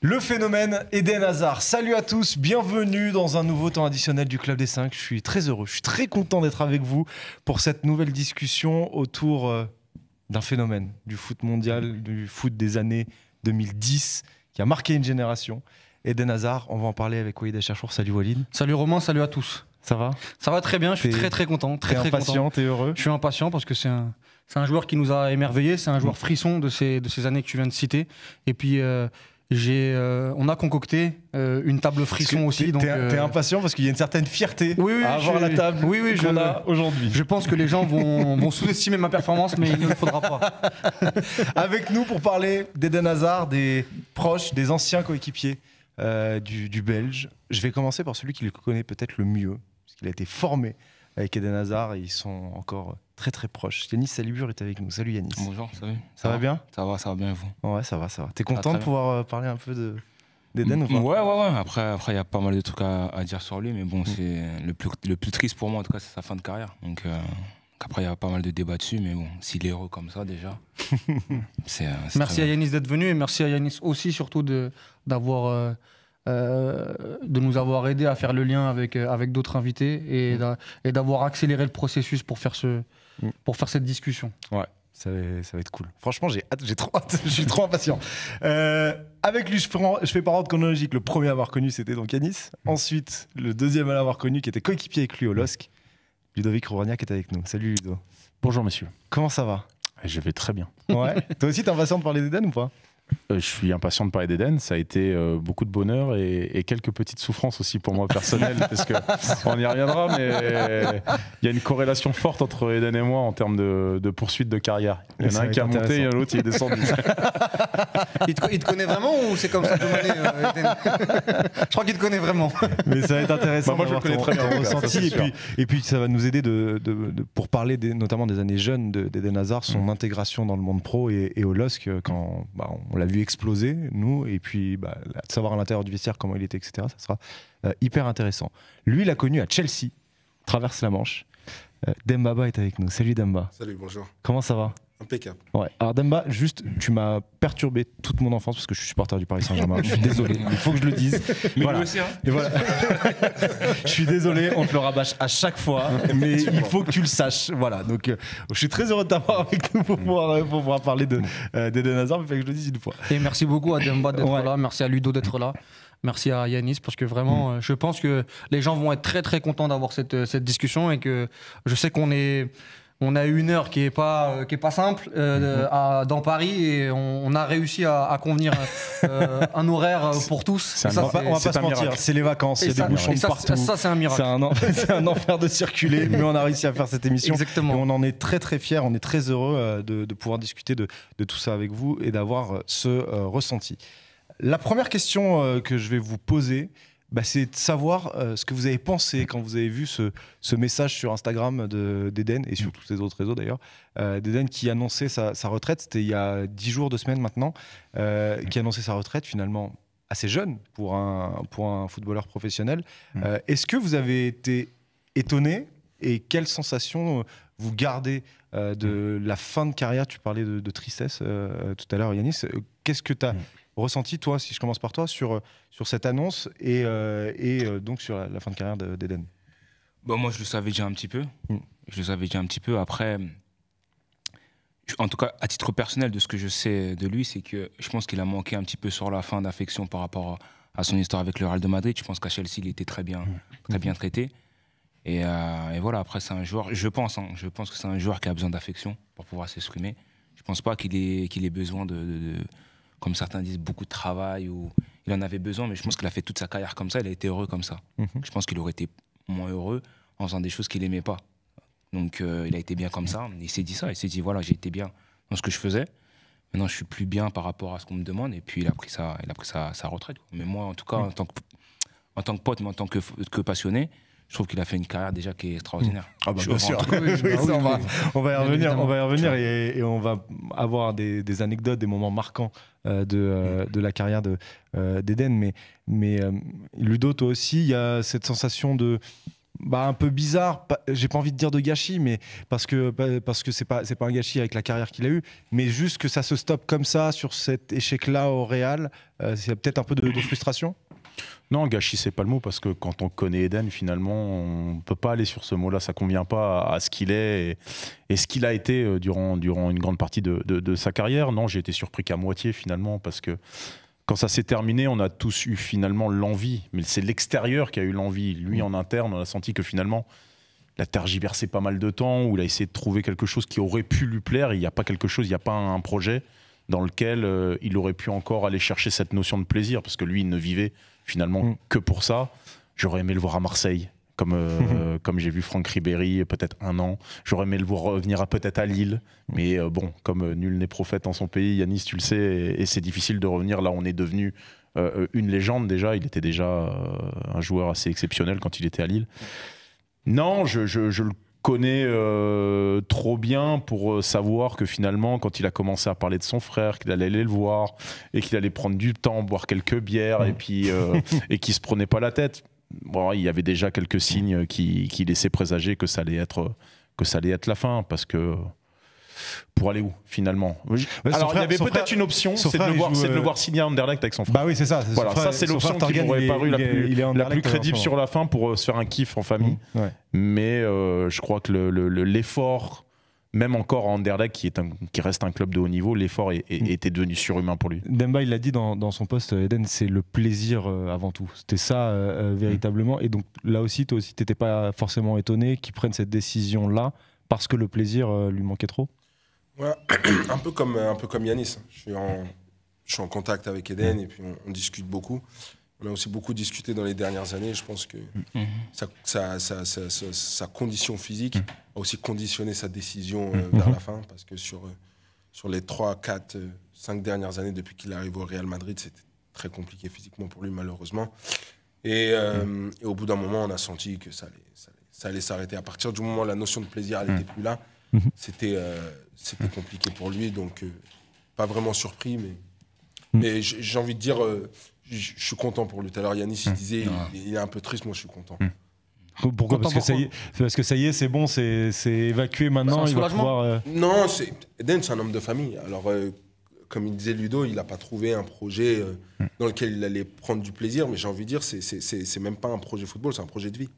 Le phénomène Eden Hazard. Salut à tous, bienvenue dans un nouveau temps additionnel du Club des 5. Je suis très heureux, je suis très content d'être avec vous pour cette nouvelle discussion autour euh, d'un phénomène du foot mondial, du foot des années 2010 qui a marqué une génération. Eden Hazard, on va en parler avec Walid chercheurs Salut Walid. Salut Romain, salut à tous. Ça va Ça va très bien, je suis très très content. Très, très impatient, t'es heureux Je suis impatient parce que c'est un, un joueur qui nous a émerveillés, c'est un joueur mm. frisson de ces, de ces années que tu viens de citer. Et puis. Euh, j'ai, euh, on a concocté euh, une table frisson aussi. donc, T'es euh, impatient parce qu'il y a une certaine fierté à avoir la table qu'on a aujourd'hui. Je pense que les gens vont, sous-estimer ma performance, mais il ne le faudra pas. Avec nous pour parler d'Eden Hazard, des proches, des anciens coéquipiers du, du Belge. Je vais commencer par celui qui le connaît peut-être le mieux, parce qu'il a été formé avec Eden Hazard. Ils sont encore très très proches. Yanis Salibur est avec nous. Salut Yanis. Bonjour, salut. Ça, va, bien Ça va, ça va bien vous Ouais, ça va, ça va. T'es content de pouvoir euh, parler un peu de, d'Eden mm, Ouais, ouais, ouais. Après, il y a pas mal de trucs à, dire sur lui, mais bon, mm. c'est le plus, le plus triste pour moi, en tout cas, c'est sa fin de carrière. Donc, euh, après, il y a pas mal de débats dessus, mais bon, s'il est heureux comme ça, déjà. Euh, c'est, merci à Yanis d'être venu et merci à Yanis aussi, surtout, de, d'avoir. Euh, euh, de nous avoir aidé à faire le lien avec, euh, avec d'autres invités et, mm. et d'avoir accéléré le processus pour faire, ce, mm. pour faire cette discussion. Ouais. Ça va, être cool. Franchement, j'ai j'ai trop hâte, je suis trop impatient. Euh, avec lui, je fais, je fais par chronologique. Le premier à avoir connu, c'était donc Yanis. Mm. Ensuite, le deuxième à l'avoir connu, qui était coéquipier avec lui au LOSC, Ludovic qui est avec nous. Salut Ludo. Bonjour monsieur. Comment ça va Je vais très bien. Ouais. Toi aussi, t'es impatient de parler d'Eden ou pas euh, je suis impatient de parler d'Eden. Ça a été euh, beaucoup de bonheur et, quelques petites souffrances aussi pour moi personnelles, parce qu'on on y reviendra. Mais il y a une corrélation forte entre Eden et moi en termes de, poursuite de carrière. Il y en a un qui a monté, et l'autre qui est descendu. il, te, connaît vraiment ou c'est comme ça que euh, Eden Je crois qu'il te connaît vraiment. Mais ça va être intéressant. Bah, moi, je le connais très bien. ressenti, et, puis, ça va nous aider de, pour parler des, notamment des années jeunes d'Eden Hazard, son mm. intégration dans le monde pro et, au LOSC quand bah, on l'a vu exploser, nous, et puis bah, savoir à l'intérieur du vestiaire comment il était, etc., ça sera euh, hyper intéressant. Lui, il l'a connu à Chelsea, traverse la Manche. Euh, Dembaba est avec nous. Salut Demba. Salut, bonjour. Comment ça va Impeccable. Ouais. Alors Demba, juste, tu m'as perturbé toute mon enfance parce que je suis supporter du Paris Saint-Germain. je suis désolé, il faut que je le dise. Mais voilà. Aussi, hein. je suis désolé, on te le rabâche à chaque fois, mais il faut que tu le saches. Voilà. Donc, euh, je suis très heureux de t'avoir avec nous pour pouvoir, euh, pour pouvoir parler de euh, d'Eden mais il faut que je le dise une fois. Et merci beaucoup à Demba d'être là, merci à Ludo d'être là. Merci à Yanis parce que vraiment, mm. euh, je pense que les gens vont être très très contents d'avoir cette, cette discussion et que je sais qu'on est on a eu une heure qui est pas euh, qui est pas simple euh, mhm. dans Paris et on, a réussi à, convenir euh, un horaire pour tous. On ça, va pas se mentir, c'est les vacances, il y a des bouchons partout. c'est un miracle. C'est un, enfer de circuler, mais on a réussi à faire cette émission. Exactement. on en est très très fiers, on est très heureux de, pouvoir discuter de, tout ça avec vous et d'avoir ce ressenti. La première question que je vais vous poser, bah, c'est de savoir euh, ce que vous avez pensé quand vous avez vu ce, message sur Instagram d'Eden et sur mm. tous les autres réseaux d'ailleurs, euh, d'Eden qui annonçait sa, retraite, c'était il y a dix jours, de semaines maintenant, euh, qui annonçait sa retraite finalement assez jeune pour un, pour un footballeur professionnel. Mm. Euh, est-ce que vous avez été étonné et quelle sensation vous gardez de mm. la fin de carrière Tu parlais de, de tristesse tout à l'heure, Yanis. Qu'est-ce que tu as ressenti, toi, si je commence par toi, sur, euh, sur cette annonce et, euh, et euh, donc sur la, fin de carrière d'Eden bon, Moi, je le savais déjà un petit peu. Mm. Je le savais déjà un petit peu. Après, en tout cas, à titre personnel, de ce que je sais de lui, c'est que je pense qu'il a manqué un petit peu sur la fin d'affection par rapport à, son histoire avec le Real de Madrid. Je pense qu'à Chelsea, il était très bien, mm. très bien mm-hmm. traité. Et, voilà, après, c'est un joueur, je pense, hein, je pense que c'est un joueur qui a besoin d'affection pour pouvoir s'exprimer. Je pense pas qu'il ait, qu'il ait besoin de comme certains disent, beaucoup de travail ou il en avait besoin, mais je pense qu'il a fait toute sa carrière comme ça, il a été heureux comme ça. Mhm. Je pense qu'il aurait été moins heureux en faisant des choses qu'il n'aimait pas. Donc euh, il a été bien comme ça, il s'est dit ça, il s'est dit voilà, j'ai été bien dans ce que je faisais, maintenant je suis plus bien par rapport à ce qu'on me demande, et puis il a pris sa, il a pris sa, retraite. Mais moi, en tout cas, en, tant que, en pote, mais en tant que passionné, je trouve qu'il a fait une carrière déjà qui est extraordinaire. Mmh. Ah bah, bien sûr. on, va, y revenir, on va revenir et, on va avoir des, anecdotes, des moments marquants euh, euh, mmh. de, la carrière euh, d'Eden. mais, mais Ludo, toi aussi, il y a cette sensation de. Bah, un peu bizarre, j'ai pas envie de dire de gâchis, mais parce que bah, parce que c'est pas c'est pas un gâchis avec la carrière qu'il a eue, mais juste que ça se stoppe comme ça sur cet échec là au Real, c'est peut-être un peu de frustration. Non, gâchis, c'est pas le mot, parce que quand on connaît Eden, finalement, on peut pas aller sur ce mot-là. Ça convient pas à ce qu'il est et, ce qu'il a été euh, durant, durant une grande partie de, sa carrière. Non, j'ai été surpris qu'à moitié, finalement, parce que quand ça s'est terminé, on a tous eu finalement l'envie, mais c'est l'extérieur qui a eu l'envie. Lui, mm. en interne, on a senti que finalement, il a tergiversé pas mal de temps, ou il a essayé de trouver quelque chose qui aurait pu lui plaire. Il n'y a pas quelque chose, il n'y a pas un projet dans lequel euh, il aurait pu encore aller chercher cette notion de plaisir, parce que lui, il ne vivait finalement mm. que pour ça. J'aurais aimé le voir à Marseille, comme, euh, mm-hmm. euh, comme j'ai vu Franck Ribéry euh, peut-être un an. J'aurais aimé le voir revenir peut-être à Lille. Mm. Mais bon, comme nul n'est prophète en son pays, Yanis, tu le sais, et, c'est difficile de revenir. Là, on est devenu une légende déjà. Il était déjà un joueur assez exceptionnel quand il était à Lille. Non, je, je, je le connaît euh, trop bien pour euh, savoir que finalement, quand il a commencé à parler de son frère, qu'il allait aller le voir et qu'il allait prendre du temps, boire quelques bières et mm. puis euh, et qu'il se prenait pas la tête. Bon, il y avait déjà quelques signes qui, qui laissaient présager que ça allait être que ça allait être la fin parce que pour aller où finalement Alors il y avait peut-être une option, c'est de, le euh, voir, signer à Anderlecht avec son frère. Bah oui, c'est ça. ça c'est l'option qui m'aurait paru la plus, hein, crédible sur la fin pour euh, se faire un kiff en famille. Mais euh, je crois que l'effort. Le, même encore à Anderlecht, qui, est qui reste un club de haut niveau, l'effort mm. était devenu surhumain pour lui. Demba, il l'a dit dans, son poste, Eden, c'est le plaisir avant tout. C'était ça, mm. véritablement. Et donc, là aussi, toi aussi, t'étais pas forcément étonné qu'il prenne cette décision-là parce que le plaisir lui manquait trop Ouais, un, peu comme, euh, un peu comme Yanis. Je suis en, je suis en contact avec Eden mm. et puis on, discute beaucoup. On a aussi beaucoup discuté dans les dernières années. Je pense que mm. Mm. sa, condition physique a aussi conditionné sa décision euh, vers mm-hmm. la fin parce que sur, euh, sur les 3, 4, 5 dernières années depuis qu'il arrive au Real Madrid, c'était très compliqué physiquement pour lui malheureusement. Et, au bout d'un moment, on a senti que ça allait, ça allait, s'arrêter. À partir du moment où la notion de plaisir n'était plus là, Mhm. C'était euh, mhm. compliqué pour lui, donc euh, pas vraiment surpris, mais, mhm. mais j'ai envie de dire, euh, je suis content pour lui. Tout à l'heure, il disait, il, est un peu triste, moi je suis content. Pourquoi, parce, que ça y est, c'est bon, c'est évacué bah, maintenant. il va pouvoir, Non, Eden, c'est un homme de famille. Alors, comme il disait Ludo, il n'a pas trouvé un projet dans lequel il allait prendre du plaisir, mais j'ai envie de dire, c'est même pas un projet de football, c'est un projet de vie.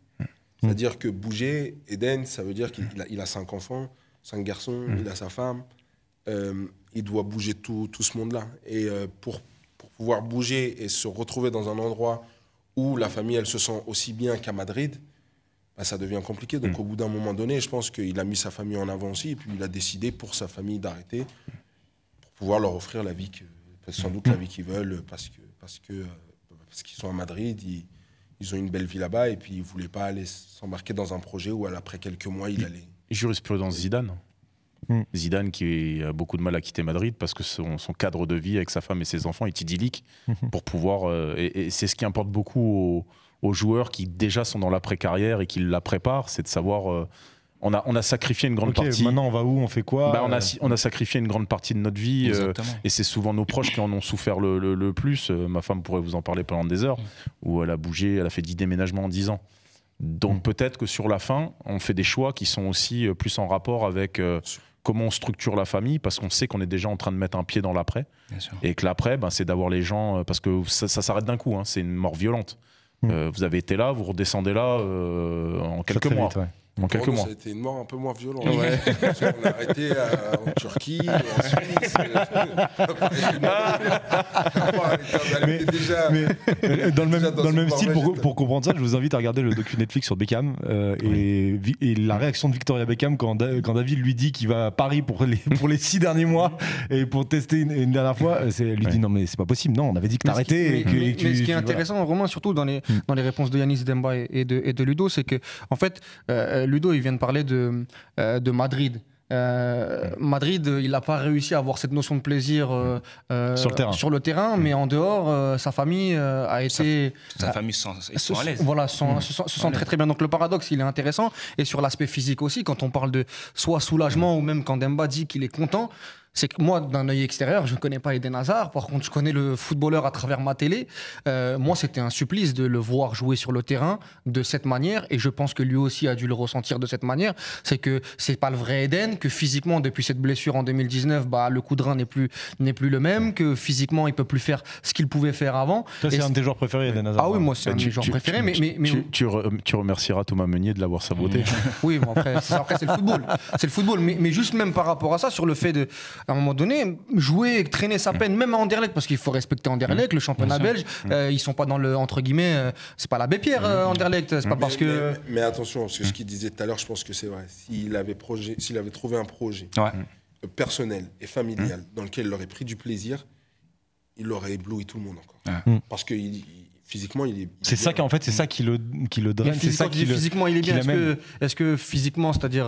Mm. C'est-à-dire que bouger, Eden, ça veut dire qu'il a, cinq enfants, cinq garçons, mm. il a sa femme. Euh, il doit bouger tout, tout ce monde-là. Et euh, pour, pour, pouvoir bouger et se retrouver dans un endroit où la famille, elle se sent aussi bien qu'à Madrid, bah, ça devient compliqué. Donc mm. au bout d'un moment donné, je pense qu'il a mis sa famille en avant aussi, et puis il a décidé pour sa famille d'arrêter, pour pouvoir leur offrir la vie, que, sans doute la vie qu'ils veulent, parce que parce que euh, parce qu'ils sont à Madrid ils ont une belle vie là-bas et puis ils voulaient pas aller s'embarquer dans un projet où après quelques mois il allait. Jurisprudence Zidane. Mm. Zidane qui a beaucoup de mal à quitter Madrid parce que son, cadre de vie avec sa femme et ses enfants est idyllique mm-hmm. pour pouvoir. Euh, et, c'est ce qui importe beaucoup aux, joueurs qui déjà sont dans l'après-carrière et qui la préparent, c'est de savoir. Euh, on a, sacrifié une grande partie. Maintenant, on va où On fait quoi bah, on, a, on a sacrifié une grande partie de notre vie. Euh, et c'est souvent nos proches qui en ont souffert le, plus. Euh, ma femme pourrait vous en parler pendant des heures, mm. où elle a bougé, elle a fait 10 déménagements en 10 ans. Donc mm. peut-être que sur la fin, on fait des choix qui sont aussi euh, plus en rapport avec comment on structure la famille, parce qu'on sait qu'on est déjà en train de mettre un pied dans l'après. Et que l'après, ben, c'est d'avoir les gens, parce que ça, s'arrête d'un coup, hein, c'est une mort violente. Mm. vous avez été là, vous redescendez là en quelques mois. En quelques mois. Ça a été une mort un peu moins violente. Ouais. on a arrêté euh, en Turquie, en Suisse. déjà, mais, euh, dans le même, dans même style, pour, comprendre ça, je vous invite à regarder le docu Netflix sur Beckham euh, et, la réaction de Victoria Beckham quand, quand David lui dit qu'il va à Paris pour les, pour les six derniers mois et pour tester une, dernière fois. Elle lui dit non, mais c'est pas possible. Non, on avait dit que t'arrêtais. Mais, ce qui est intéressant, vraiment surtout dans les, hmm. dans les réponses de Yanis Demba et de, et de Ludo, c'est que, en fait, euh, Ludo, il vient de parler de, euh, de Madrid. Euh, Madrid, il n'a pas réussi à avoir cette notion de plaisir euh, sur, le terrain. mais en dehors, sa famille a été. Sa, famille sont, Voilà, sont, se, sent hmm. très très bien. Donc le paradoxe, il est intéressant. Et sur l'aspect physique aussi, quand on parle de soit soulagement ou même quand Demba dit qu'il est content, c'est que moi, d'un œil extérieur, je ne connais pas Eden Hazard. Par contre, je connais le footballeur à travers ma télé. Euh, moi, c'était un supplice de le voir jouer sur le terrain de cette manière. Et je pense que lui aussi a dû le ressentir de cette manière. C'est que c'est pas le vrai Eden, que physiquement, depuis cette blessure en 2019, bah, le coup de rein n'est plus, n'est plus le même, que physiquement, il peut plus faire ce qu'il pouvait faire avant. Toi, c'est un de tes joueurs préférés, Eden Hazard. Ah oui, moi, c'est un de joueurs préférés. Tu, mais, Tu, remercieras Thomas Meunier de l'avoir saboté. oui, après, c'est, le football. C'est le football. mais juste même par rapport à ça, sur le fait de à un moment donné, jouer, traîner sa peine, même à Anderlecht, parce qu'il faut respecter Anderlecht, le championnat belge, mm. euh, ils sont pas dans le, entre guillemets, euh, c'est pas la Pierre mm. euh, Anderlecht, c'est pas mm. parce que. Mais, attention, parce que ce qu'il disait tout à l'heure, je pense que c'est vrai. S'il avait, projet, s'il avait trouvé un projet personnel et familial dans lequel il aurait pris du plaisir, il aurait ébloui tout le monde encore. Parce que il, physiquement il est c'est ça qu'en fait c'est ça qui le qui le draine c'est ça qui physiquement il est bien est-ce que, physiquement c'est-à-dire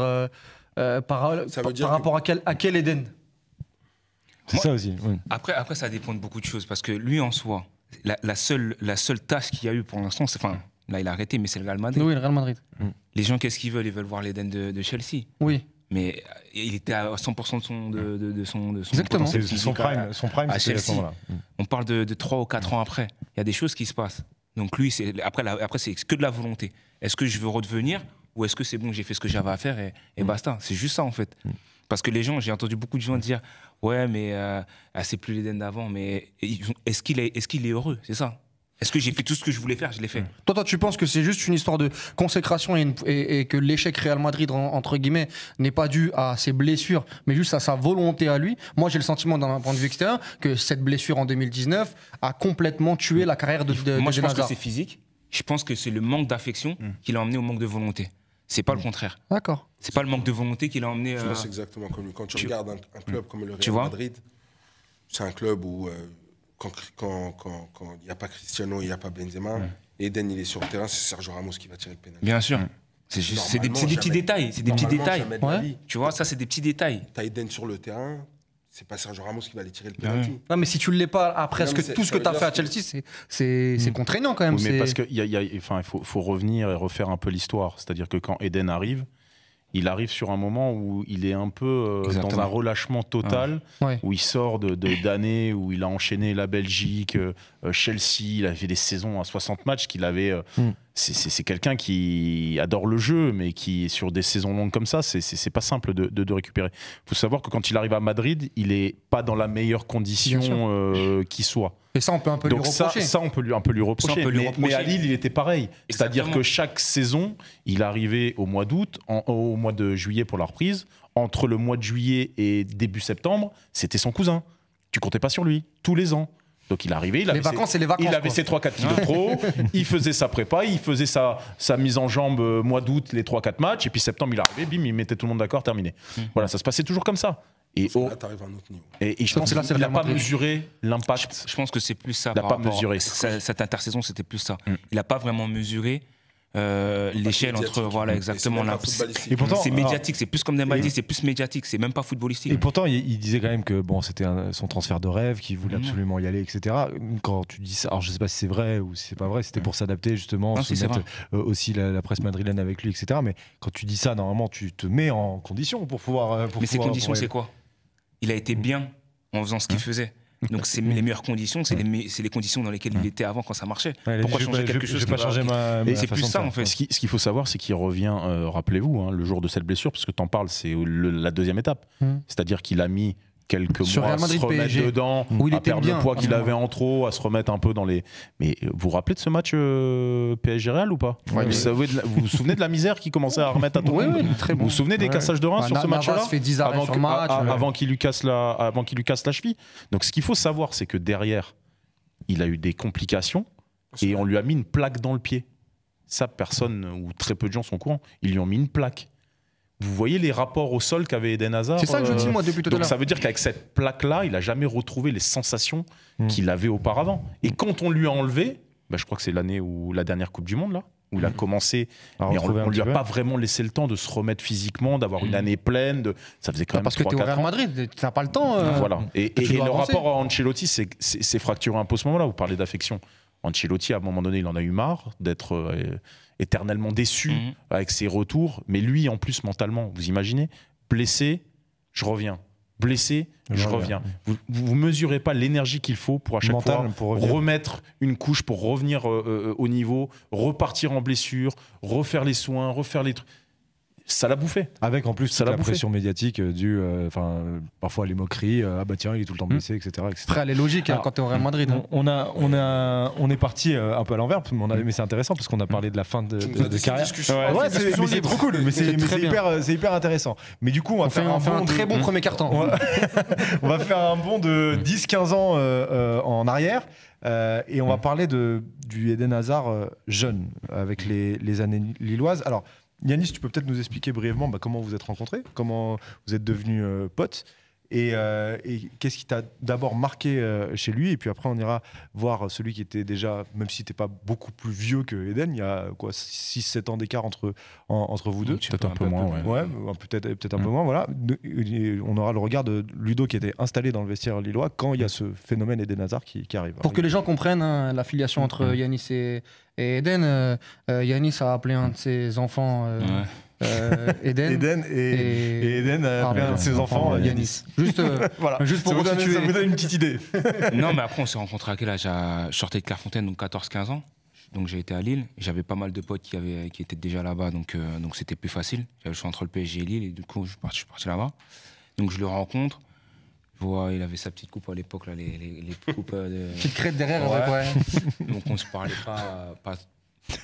par, rapport à quel à quel Eden c'est ça aussi. Après, après, ça dépend de beaucoup de choses parce que lui en soi, la, seule, la seule tâche qu'il y a eu pour l'instant, c'est enfin. Là, il a arrêté, mais c'est le Real Madrid. Oui, le Real Madrid. Mm. Les gens, qu'est-ce qu'ils veulent Ils veulent voir l'Eden de, Chelsea. Oui mais euh, il était à 100% de son, de, son, de son Exactement. Son prime, son prime, à mm. On parle de, de 3 ou 4 ans après. Il y a des choses qui se passent. Donc lui, après, après c'est que de la volonté. Est-ce que je veux redevenir ou est-ce que c'est bon, j'ai fait ce que j'avais à faire et, et mm. basta C'est juste ça en fait. Parce que les gens, j'ai entendu beaucoup de gens dire Ouais, mais euh, ah, c'est plus l'Éden d'avant, mais est-ce qu'il est, est heureux C'est ça est-ce que j'ai fait tout ce que je voulais faire Je l'ai fait. Toi, toi, tu penses que c'est juste une histoire de consécration et, que l'échec Real Madrid, entre guillemets, n'est pas dû à ses blessures, mais juste à sa volonté à lui. Moi, j'ai le sentiment, d'un point de vue extérieur, que cette blessure en 2019 a complètement tué la carrière de, de Moi, je pense que c'est physique. Je pense que c'est le manque d'affection hmm. qui l'a emmené au manque de volonté. C'est pas le contraire. D'accord. C'est pas le manque de volonté qui l'a emmené. vois, euh, c'est exactement comme quand tu, regardes un, club mm. comme le Real Madrid, c'est un club où euh, quand il n'y a pas Cristiano, il n'y a pas Benzema, mm. Eden il est sur le terrain, c'est Sergio Ramos qui va tirer le pénalty. Bien sûr. C'est des, des, petits détails, c'est des petits détails. Tu vois, ça c'est des petits détails. Tu as Eden sur le terrain, c'est pas Sergio Ramos qui va aller tirer le ah penalty. Non, mais si tu ne l'es pas après tout ce que tu as fait à Chelsea, c'est mm. contraignant quand même. parce qu'il faut, revenir et refaire un peu l'histoire. C'est-à-dire que quand Eden arrive, il arrive sur un moment où il est un peu euh, dans un relâchement total, où il sort de d'années où il a enchaîné la Belgique, euh, euh, Chelsea, il a fait des saisons à 60 matchs qu'il avait mm c'est quelqu'un qui adore le jeu, mais qui, sur des saisons longues comme ça, c'est pas simple de, récupérer. Il faut savoir que quand il arrive à Madrid, il n'est pas dans la meilleure condition euh, qui soit. Et ça, on peut un peu lui reprocher. Ça, on peut un peu lui reprocher. mais, à Lille, il était pareil. C'est-à-dire que chaque saison, il arrivait au mois d'août, au mois de juillet pour la reprise. Entre le mois de juillet et début septembre, c'était son cousin. Tu comptais pas sur lui, tous les ans. Donc il arrivait, avait, vacances ses, les vacances, il avait ses 3-4 kilos trop, il faisait sa prépa, il faisait sa, mise en jambe euh, mois d'août, les 3-4 matchs, et puis septembre il arrivait, bim, il mettait tout le monde d'accord, terminé. Mm. Voilà, ça se passait toujours comme ça. Et, oh, et, je pense qu'il n'a pas mesuré l'impact. Je, pense que c'est plus ça. Il n'a pas mesuré. Cette, intersaison, c'était plus ça. Mm. Il n'a pas vraiment mesuré euh, l'échelle entre voilà exactement là. Et pourtant, c'est médiatique, c'est plus comme Neymar dit, c'est plus médiatique, c'est même pas footballistique. Et pourtant, il, disait quand même que bon, c'était son transfert de rêve, qu'il voulait mm-hmm. absolument y aller, etc. Quand tu dis ça, alors je sais pas si c'est vrai ou si c'est pas vrai, c'était pour s'adapter justement, se mettre, euh, aussi la, presse madrilène avec lui, etc. Mais quand tu dis ça, normalement, tu te mets en condition pour pouvoir. Euh, mais ces conditions, c'est quoi Il a été bien en faisant ce qu'il hein faisait donc c'est les meilleures conditions, c'est les, conditions dans lesquelles il était avant quand ça marchait. Pourquoi changer quelque chose C'est plus ça en fait. Ce qu'il faut savoir, c'est qu'il revient, euh, rappelez-vous, hein, le jour de cette blessure, parce que t'en parles, c'est la deuxième étape. Mmh. C'est-à-dire qu'il a mis quelques mois à se remettre dedans, mmh. il à perdre bien, le poids qu'il mmh. avait en trop, à se remettre un peu dans les. Mais vous vous rappelez de ce match euh, PSG Real ou pas vous, vous, souvenez de la misère qui commençait à remettre à tout ouais, ouais, très Vous vous souvenez des cassages de reins bah, sur ce match-là ah, avant, qu'il lui casse la, avant qu'il lui casse la cheville. Donc ce qu'il faut savoir, c'est que derrière, il a eu des complications et on lui a mis une plaque dans le pied. Ça, personne ou très peu de gens sont courants. Ils lui ont mis une plaque. Vous voyez les rapports au sol qu'avait Eden Hazard C'est ça que je euh, dis moi depuis tout à l'heure. ça veut dire qu'avec cette plaque-là, il n'a jamais retrouvé les sensations hmm. qu'il avait auparavant. Et hmm. quand on lui a enlevé, bah, je crois que c'est l'année où la dernière Coupe du Monde là, où il a hmm. commencé. mais on ne lui a pas vraiment laissé le temps de se remettre physiquement, d'avoir une année pleine. Ça faisait quand bah, même. Parce que tu es au Real Madrid, tu n'as pas le temps. Euh, voilà. Et, le rapport à Ancelotti c'est fracturé un peu à ce moment-là. Vous parlez d'affection. Ancelotti, à un moment donné, il en a eu marre d'être euh, éternellement déçu mhm. avec ses retours. Mais lui, en plus, mentalement, vous imaginez, blessé, je reviens. Blessé, je, reviens. Vous ne mesurez pas l'énergie qu'il faut pour à chaque fois remettre une couche, pour revenir euh, euh, au niveau, repartir en blessure, refaire les soins, refaire les trucs ça l'a bouffé. Avec en plus la pression médiatique euh, due, euh, enfin parfois les moqueries, euh, ah bah tiens il est tout le temps hmm. blessé, etc., Après, elle est logique hein, quand t'es au Real Madrid. Hein. On, a, on a, on est parti un peu à l'envers, mais, c'est intéressant parce qu'on a parlé de la fin de, de, carrière. c'est trop cool, mais c'est hyper, intéressant. Mais du coup on va faire un, très bon premier carton. On va, faire un bond de 10-15 hmm. ans en arrière. et on va hmm. parler de, du Eden Hazard jeune, avec les, les années lilloises. Alors, Yanis, tu peux peut-être nous expliquer brièvement bah, comment vous êtes rencontrés, comment vous êtes devenus euh, potes euh, et, qu'est-ce qui t'a d'abord marqué euh, chez lui Et puis après, on ira voir celui qui était déjà, même si t'es pas beaucoup plus vieux que Eden, il y a quoi 6-7 ans d'écart entre, entre vous deux Peut-être un, peu, moins, ouais. peut-être peut un peu mm. moins, voilà. on aura le regard de Ludo qui était installé dans le vestiaire lillois quand il y a mm. ce phénomène Eden Hazard qui, qui arrive. Pour que les gens comprennent l'affiliation hein, la filiation mm. entre Yanis et, Eden, euh, Yanis a appelé un de ses enfants. Euh, Eden, et, Eden euh, a un de ses enfants euh, Yanis. Juste, juste pour vous, donner vous une petite idée. non, mais après, on s'est rencontrés à quel âge Je sortais de Clairefontaine, donc 14-15 ans. Donc j'ai été à Lille. J'avais pas mal de potes qui, avaient, qui étaient déjà là-bas, donc donc c'était plus facile. J'avais le choix entre le PSG et Lille, et du coup je suis parti, parti là-bas. Donc je le rencontre. il avait sa petite coupe à l'époque, là, les, les, coupes. de... Petite crête derrière, ouais. donc on se parlait pas, pas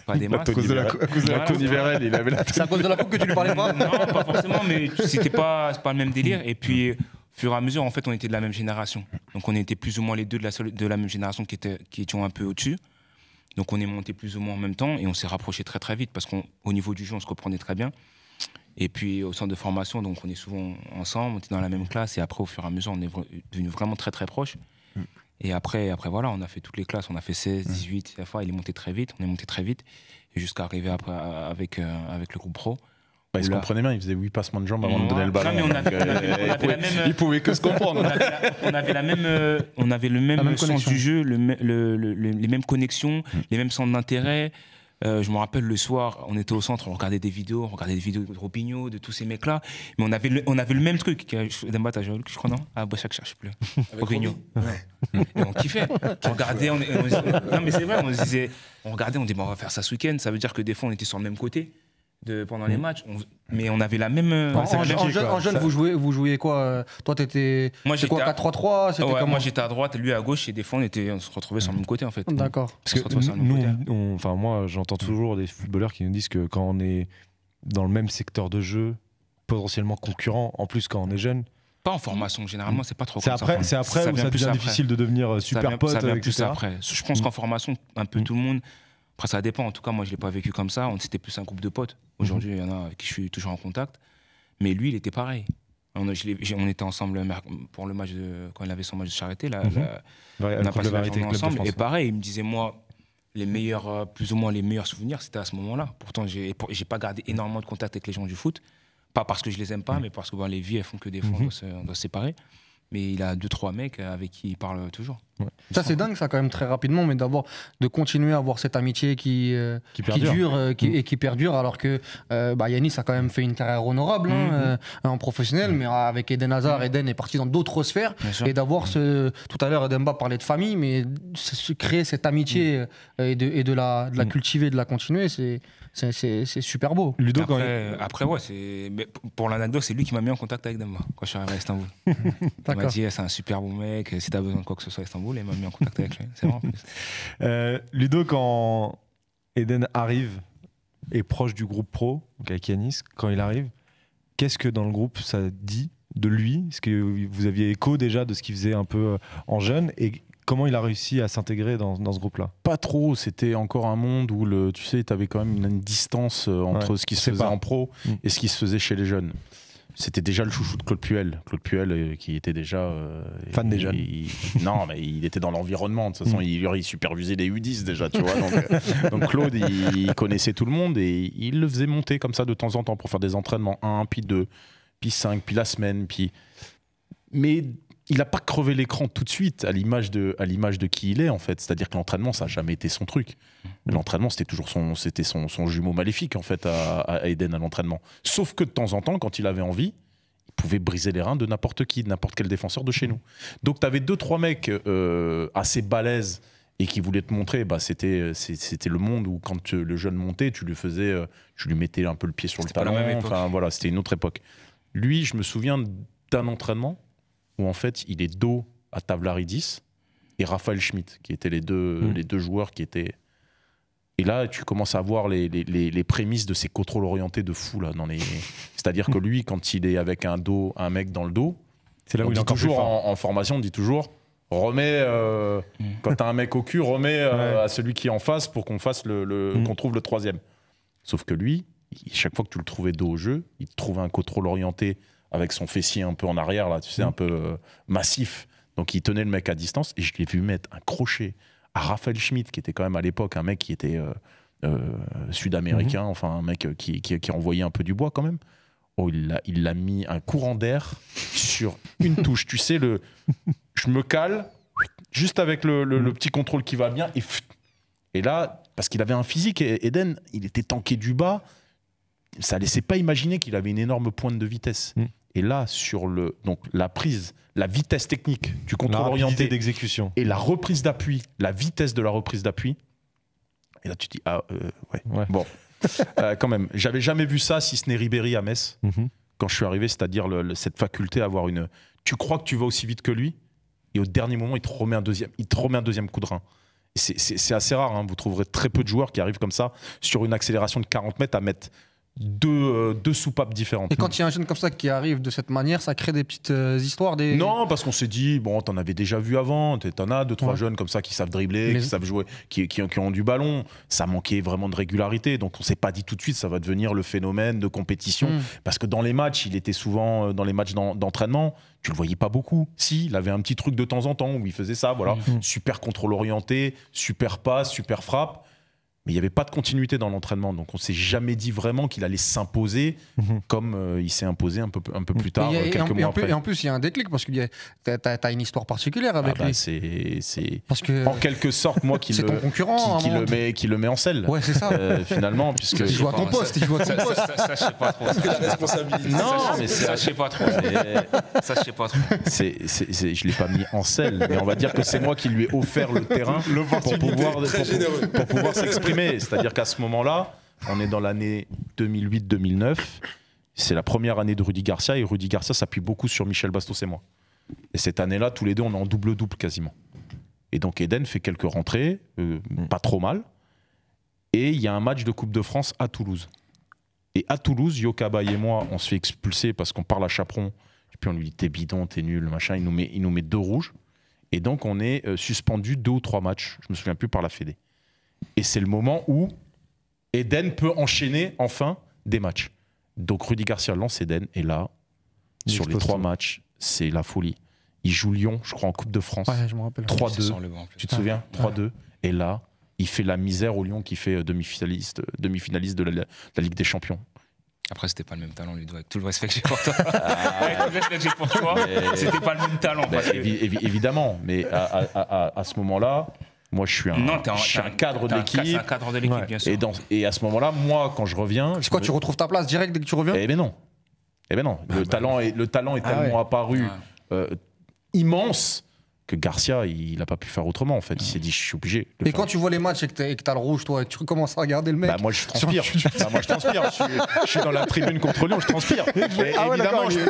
pas des À cause de la, cause de C'est à cause de la coupe que tu lui parlais pas Non, pas forcément, mais c'était pas, pas le même délire. Et puis, au fur et à mesure, en fait, on était de la même génération. Donc, on était plus ou moins les deux de la, de la même génération qui, était, qui étions un peu au-dessus. Donc, on est monté plus ou moins en même temps et on s'est rapprochés très, très vite parce qu'au niveau du jeu, on se comprenait très bien. Et puis, au centre de formation, donc, on est souvent ensemble, on était dans la même classe et après, au fur et à mesure, on est devenus vraiment très, très proches. Et après, après, voilà, on a fait toutes les classes. On a fait 16, 18, mmh. fois, Il est monté très vite. On est monté très vite. Jusqu'à arriver après avec, euh, avec le groupe pro. Bah, il se comprenait bien, il faisait 8 passements de jambes avant de donner le ballon. Euh, il pouvait que se euh, comprendre. on, avait la, on avait, la, même, on avait le même, sens du jeu, le, les mêmes connexions, mmh. les mêmes centres d'intérêt. Euh, je me rappelle le soir, on était au centre, on regardait des vidéos, on regardait des vidéos de Robinho, de tous ces mecs-là. Mais on avait le, on avait le même truc qu'à Dembata, je crois, non À que ah, je sais plus. Avec Robinho. Et on kiffait. on regardait, on, non mais c'est vrai, on disait, on regardait, on disait, on va faire ça ce week-end. Ça veut dire que des fois, on était sur le même côté de, pendant les mm. matchs. mais on avait la même. en, jeune, vous, jouez, vous jouez quoi euh, Toi, t'étais. Moi, quoi 4-3-3 Moi, j'étais à droite, lui à gauche, et des fois, on, était, on se retrouvait sur le mm. même côté, en fait. D'accord. Parce que nous, enfin, moi, j'entends toujours des footballeurs qui nous disent que quand on est dans le même secteur de jeu, potentiellement concurrent, en plus quand on est jeune, pas en formation généralement c'est pas trop c'est après c'est après où ça devient difficile de devenir super pote ça après je pense qu'en mm. formation un peu tout le monde après, ça dépend. En tout cas, moi, je ne l'ai pas vécu comme ça. on C'était plus un groupe de potes. Mhm. Aujourd'hui, il y en a qui je suis toujours en contact. Mais lui, il était pareil. On, on était ensemble pour le match quand il avait son match de charité. Là, mhm. on a passé la journée ensemble. Et pareil, il me disait, moi, les meilleurs, euh, plus ou moins les meilleurs souvenirs, c'était à ce moment-là. Pourtant, je n'ai pas gardé mhm. énormément de contact avec les gens du foot. Pas parce que je les aime pas, mais parce que ben, les vies, elles font que des fois, on doit se séparer mais il a deux trois mecs euh, avec qui il parle toujours. Ça c'est dingue, ça quand même très rapidement, mais d'avoir de continuer à avoir cette amitié qui euh, dure euh, mm. et qui perdure, alors que bah, Yanis a quand même fait une carrière honorable hein, mm-hmm. en professionnel, mm. mais ah, avec Eden Hazard, Eden est parti dans d'autres sphères, et d'avoir ce tout à l'heure Eden parler de famille, mais se créer cette amitié mm. et de la cultiver, de la continuer, c'est c'est super beau. Ludo, après, quand euh, après ouais, c'est pour l'anecdote, c'est lui qui m'a mis en contact avec Demba quand je suis arrivé à Istanbul. il m'a dit, c'est un super bon mec, si t'as besoin de quoi que ce soit à Istanbul, il m'a mis en contact avec lui. C'est vrai. Euh, Ludo, quand Eden arrive et proche du groupe pro, donc avec Yanis, quand il arrive, qu'est-ce que dans le groupe ça dit de lui Est-ce que vous aviez écho déjà de ce qu'il faisait un peu euh, en jeune comment il a réussi à s'intégrer dans, ce groupe-là Pas trop, c'était encore un monde où le, tu sais, tu avais quand même une, distance euh, entre ce qui se faisait en pro mm. et ce qui se faisait chez les jeunes. C'était déjà le chouchou de Claude Puel. Claude Puel euh, qui était déjà... Euh, Fan des jeunes. non, mais il était dans l'environnement. De toute façon, mm. il, supervisait les U10 déjà, tu vois. Donc, Claude, il, connaissait tout le monde et il le faisait monter comme ça de temps en temps pour faire des entraînements 1, puis 2, puis 5, puis la semaine, puis... Mais il n'a pas crevé l'écran tout de suite à l'image de à l'image de qui il est en fait. C'est-à-dire que l'entraînement ça n'a jamais été son truc. Mmh. L'entraînement c'était toujours son c'était son, jumeau maléfique en fait à, Eden à l'entraînement. Sauf que de temps en temps quand il avait envie, il pouvait briser les reins de n'importe qui, de n'importe quel défenseur de chez nous. Donc tu avais deux trois mecs euh, assez balèzes et qui voulaient te montrer, bah, c'était c'était le monde où quand le jeune montait, tu lui faisais, euh, tu lui mettais un peu le pied sur le talon. Enfin voilà, c'était une autre époque. Lui, je me souviens d'un entraînement où en fait il est dos à Tavlaridis et Raphaël Schmidt, qui étaient les deux, hmm. les deux joueurs qui étaient. Et là, tu commences à voir les, prémices de ces contrôles orientés de fou. là. C'est-à-dire que lui, quand il est avec un dos, un mec dans le dos, c'est là où est toujours en, formation, on dit toujours remets, euh, hmm. quand t'as un mec au cul, remets euh, à celui qui est en face pour qu'on fasse le, hmm. qu'on trouve le troisième. Sauf que lui, chaque fois que tu le trouvais dos au jeu, il te trouvait un contrôle orienté avec son fessier un peu en arrière, là, tu sais, un mmh. peu euh, massif. Donc il tenait le mec à distance et je l'ai vu mettre un crochet à Raphaël Schmidt, qui était quand même à l'époque un mec qui était euh, euh, sud-américain, mmh. enfin un mec qui, qui, envoyait un peu du bois quand même. Oh, il l'a mis un courant d'air sur une touche. Tu sais, le, je me cale juste avec le, le, mmh. petit contrôle qui va bien et, et là, parce qu'il avait un physique, e- Eden, il était tanké du bas. Ça ne laissait pas imaginer qu'il avait une énorme pointe de vitesse. Et là, sur le, donc, la prise, la vitesse technique du contrôle orienté d'exécution et la reprise d'appui, la vitesse de la reprise d'appui, et là tu te dis, ah euh, ouais. bon, euh, quand même, j'avais jamais vu ça si ce n'est Ribéry à Metz, mhm. quand je suis arrivé, c'est-à-dire cette faculté à avoir une... Tu crois que tu vas aussi vite que lui, et au dernier moment, il te remet un deuxième, il te remet un deuxième coup de rein. C'est assez rare, hein. vous trouverez très peu de joueurs qui arrivent comme ça sur une accélération de 40 mètres à mettre euh, deux, soupapes différentes. Et quand il y a un jeune comme ça qui arrive de cette manière, ça crée des petites euh, histoires des... Non, parce qu'on s'est dit, bon, t'en avais déjà vu avant, t'en as deux, trois jeunes comme ça qui savent dribbler, qui savent jouer, qui, ont du ballon. Ça manquait vraiment de régularité, donc on s'est pas dit tout de suite, ça va devenir le phénomène de compétition. Hmm. Parce que dans les matchs, il était souvent euh, dans les matchs d'entraînement, tu le voyais pas beaucoup. Si, il avait un petit truc de temps en temps où il faisait ça, voilà. Hmm. Super contrôle orienté, super passe, super frappe il n'y avait pas de continuité dans l'entraînement. Donc on s'est jamais dit vraiment qu'il allait s'imposer mhm. comme euh, il s'est imposé un peu, un peu plus tard, quelques euh, mois et en, Et en plus, il y a un déclic parce que tu as, une histoire particulière ah avec bah, lui. C'est en quelque sorte moi qui le ton concurrent, qui, le met qui le met en selle. Ouais, c'est ça. Euh, finalement, puisque il joue à ton poste, il joue Ça, pas trop. Non, pas trop. je pas C'est je l'ai pas mis en selle, mais on va dire que c'est moi qui lui ai offert le terrain pour pouvoir pour pouvoir s'exprimer c'est-à-dire qu'à ce moment-là, on est dans l'année 2008-2009. C'est la première année de Rudy Garcia et Rudy Garcia s'appuie beaucoup sur Michel Bastos et moi. Et cette année-là, tous les deux, on est en double-double quasiment. Et donc Eden fait quelques rentrées, euh, pas trop mal. Et il y a un match de Coupe de France à Toulouse. Et à Toulouse, Yokaba et moi, on se fait expulser parce qu'on parle à Chaperon. Et puis on lui dit T'es bidon, t'es nul, machin. Il nous, met, il nous met deux rouges. Et donc on est euh, suspendu deux ou trois matchs. Je me souviens plus par la Fédé. Et c'est le moment où Eden peut enchaîner enfin des matchs. Donc Rudy Garcia lance Eden et là, sur les trois matchs, c'est la folie. Il joue Lyon, je crois, en Coupe de France. Ouais, je me rappelle. 3-2. Tu te souviens 3-2. Et là, il fait la misère au Lyon qui fait euh, demi-finaliste euh, demi -finaliste de, la, Ligue des Champions. Après, c'était pas le même talent, Ludo, tout le respect que j'ai pour toi. Ah. tout le respect que j'ai pour toi, Ce c'était pas le même talent. Bah, évidemment, mais à, à ce moment-là, moi, je suis un, cadre de l'équipe. Et, à ce moment-là, moi, quand je reviens. C'est quoi, tu retrouves ta place direct dès que tu reviens Eh bien non. Eh ben non. Le, ah, bah talent, est, le talent est ah tellement apparu ah. euh, immense que Garcia, il n'a pas pu faire autrement en fait. Il s'est dit, je suis obligé. Mais quand tu vois les matchs et que t'as le rouge, toi, tu commences à regarder le mec. Bah moi je transpire. Bah, moi je transpire. Je suis, dans la tribune contre Lyon, je transpire. Ah évidemment, je,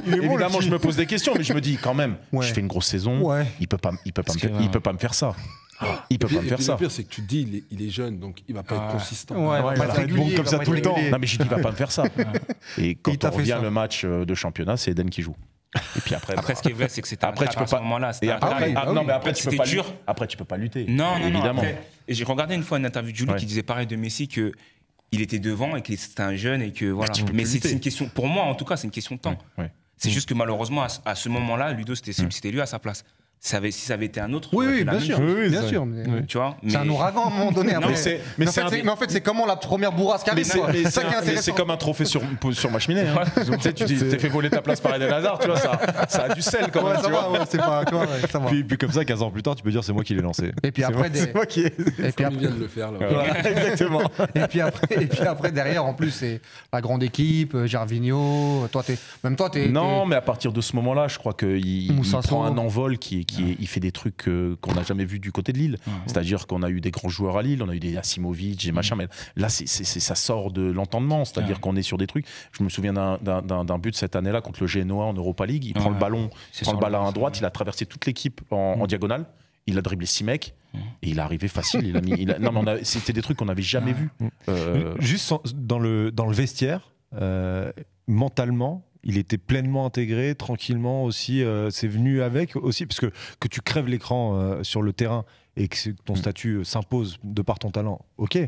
je, me pose des questions, mais je me dis quand même, je fais une grosse saison. Il peut pas, il peut pas, me, il peut pas me faire ça. Ah. Il peut pas me faire ça. Le pire, c'est que tu te dis, il est, jeune, donc il va pas être consistant. il va pas être bon comme ça tout le temps. Non, mais je dis, il va pas me faire ça. Et quand on revient le match euh, de championnat, c'est Eden qui joue. Et puis après, après bah, ce qui est vrai, c'est que c'était un tu à ce moment-là. après, ah, après tu peux pas Après tu peux pas lutter. Non, non, évidemment. Non, et j'ai regardé une fois une interview de Julie qui disait pareil de Messi que il était devant et que c'était un jeune et que ah, voilà. mais c'est une question, pour moi en tout cas, c'est une question de temps. C'est mmh. juste que malheureusement à, ce moment-là, Ludo c'était mmh. lui à sa place si ça avait été un autre. Oui, oui bien sûr. Tu vois. C'est un ouragan à un moment donné. mais, en fait, c'est comment la première bourrasque arrive. C'est, comme un trophée sur, ma cheminée. Hein. tu t'es fait voler ta place par Eden Hazard. Tu vois, ça, ça a du sel quand même. ça Puis, comme ça, 15 ans plus tard, tu peux dire c'est moi qui l'ai lancé. Et puis après, c'est moi qui. Et puis après, de le faire. Exactement. Et puis après, derrière, en plus, c'est la grande équipe, euh, Gervinho. même toi, t'es. Non, mais à partir de ce moment-là, je crois qu'il prend un envol qui qui il fait des trucs qu'on n'a jamais vu du côté de Lille. C'est-à-dire qu'on a eu des grands joueurs à Lille, on a eu des Asimovic et machin, mais là, c'est, ça sort de l'entendement. C'est-à-dire qu'on est sur des trucs. Je me souviens d'un, but cette année-là contre le Genoa en Europa League. Il prend le ballon, il prend le ballon à droite, il a traversé toute l'équipe en, diagonale il a dribblé six mecs et il est arrivé facile. non, mais c'était des trucs qu'on n'avait jamais vu Juste dans le, vestiaire, euh, mentalement, il était pleinement intégré, tranquillement aussi. Euh, c'est venu avec aussi, parce que tu crèves l'écran euh, sur le terrain et que ton mm. statut euh, s'impose de par ton talent, ok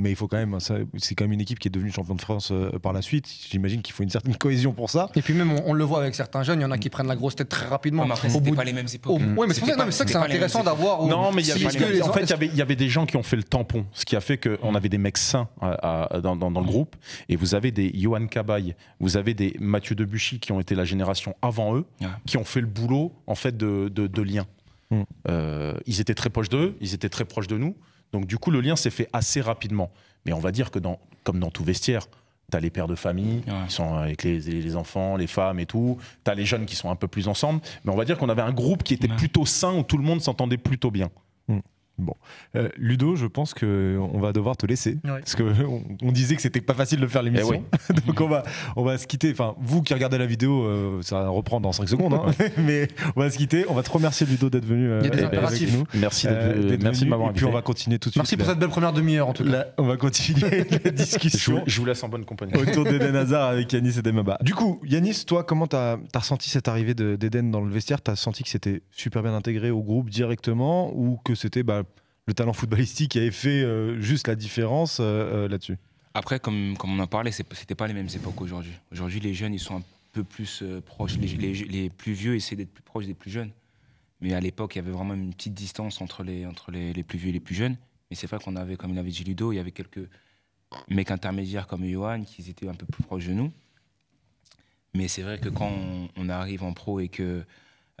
mais il faut quand même, c'est quand même une équipe qui est devenue champion de France euh, par la suite. J'imagine qu'il faut une certaine cohésion pour ça. Et puis même, on, le voit avec certains jeunes, il y en a qui prennent la grosse tête très rapidement. mais après, pas les mêmes époques. Oui, mais c'est ça, ça que c'est intéressant d'avoir. Euh, non, mais il y avait, en fait, il y avait des gens qui ont fait le tampon, ce qui a fait qu'on mm. avait des mecs sains euh, dans, le groupe. Et vous avez des Johan Cabaye, vous avez des Mathieu Debuchy qui ont été la génération avant eux, qui ont fait le boulot en fait de, de, lien. Mm. ils étaient très proches d'eux, ils étaient très proches de nous. Donc du coup, le lien s'est fait assez rapidement. Mais on va dire que comme dans tout vestiaire, tu as les pères de famille qui sont avec les, enfants, les femmes et tout. Tu as les jeunes qui sont un peu plus ensemble. Mais on va dire qu'on avait un groupe qui était plutôt sain, où tout le monde s'entendait plutôt bien. Bon, euh, Ludo, je pense que on va devoir te laisser parce que on, disait que c'était pas facile de faire eh l'émission, donc on va on va se quitter. Enfin, vous qui regardez la vidéo, euh, ça ça reprend dans 5 secondes, hein. mais on va se quitter. On va te remercier Ludo d'être venu euh, avec nous. Merci d'être merci de Et puis on va continuer tout de suite. Merci pour cette belle première demi-heure en tout cas. on va continuer la discussion. Je vous, laisse en bonne compagnie. Autour d'Eden Hazard avec Yanis et Demaba. Du coup, Yanis, toi, comment t'as as ressenti cette arrivée d'Eden dans le vestiaire T'as senti que c'était super bien intégré au groupe directement ou que c'était bah, le talent footballistique avait fait euh, juste la différence euh, euh, là-dessus. Après, comme, comme on en parlait, c'était pas les mêmes époques aujourd'hui. Aujourd'hui, les jeunes, ils sont un peu plus proches. Les, les, plus vieux essaient d'être plus proches des plus jeunes. Mais à l'époque, il y avait vraiment une petite distance entre les, entre les, les plus vieux et les plus jeunes. Mais c'est vrai qu'on avait, comme il avait dit Ludo, il y avait quelques mecs intermédiaires comme Johan qui étaient un peu plus proches de nous. Mais c'est vrai que quand on, arrive en pro et qu'il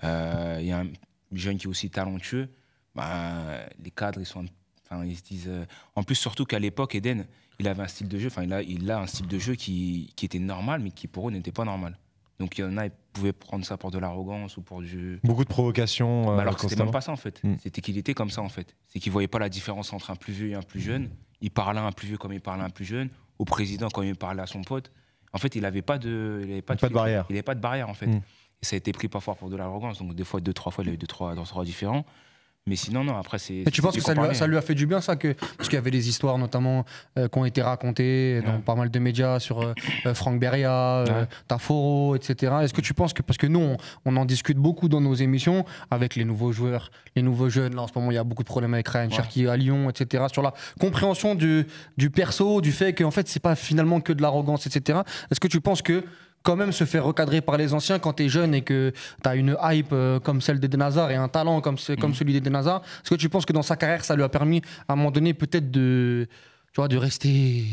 euh, y a un jeune qui est aussi talentueux, bah, les cadres, ils sont. Enfin, ils se disent. Euh, en plus, surtout qu'à l'époque, Eden, il avait un style de jeu. Enfin, il a, il a un style de jeu qui, qui était normal, mais qui pour eux n'était pas normal. Donc il y en a, ils pouvaient prendre ça pour de l'arrogance ou pour du. Beaucoup de provocations. Euh, bah, alors que c'était même pas ça en fait. Hmm. C'était qu'il était comme ça en fait. C'est qu'il voyait pas la différence entre un plus vieux et un plus jeune. Il parlait à un plus vieux comme il parlait à un plus jeune. Au président comme il parlait à son pote. En fait, il n'avait pas de. Il de, de, barrière. Il n'avait pas de barrière en fait. Hmm. Et ça a été pris parfois pour de l'arrogance. Donc des fois, deux, trois fois, il a eu deux, trois, dans trois différents. Mais sinon, non, après, c'est. Mais tu penses que ça lui, a, fait du bien, ça que... Parce qu'il y avait des histoires, notamment, euh, qui ont été racontées dans pas mal de médias sur euh, euh, Franck Beria, Taforo, etc. Est-ce que tu penses que. Parce que nous, on, en discute beaucoup dans nos émissions avec les nouveaux joueurs, les nouveaux jeunes. Là, en ce moment, il y a beaucoup de problèmes avec Ryan Cherki à Lyon, etc. Sur la compréhension du, perso, du fait en fait, c'est pas finalement que de l'arrogance, etc. Est-ce que tu penses que quand même se faire recadrer par les anciens quand tu es jeune et que tu as une hype euh, comme celle d'Eden Hazard et un talent comme, comme mm. celui d'Eden Hazard. Est-ce que tu penses que dans sa carrière, ça lui a permis à un moment donné peut-être de, de rester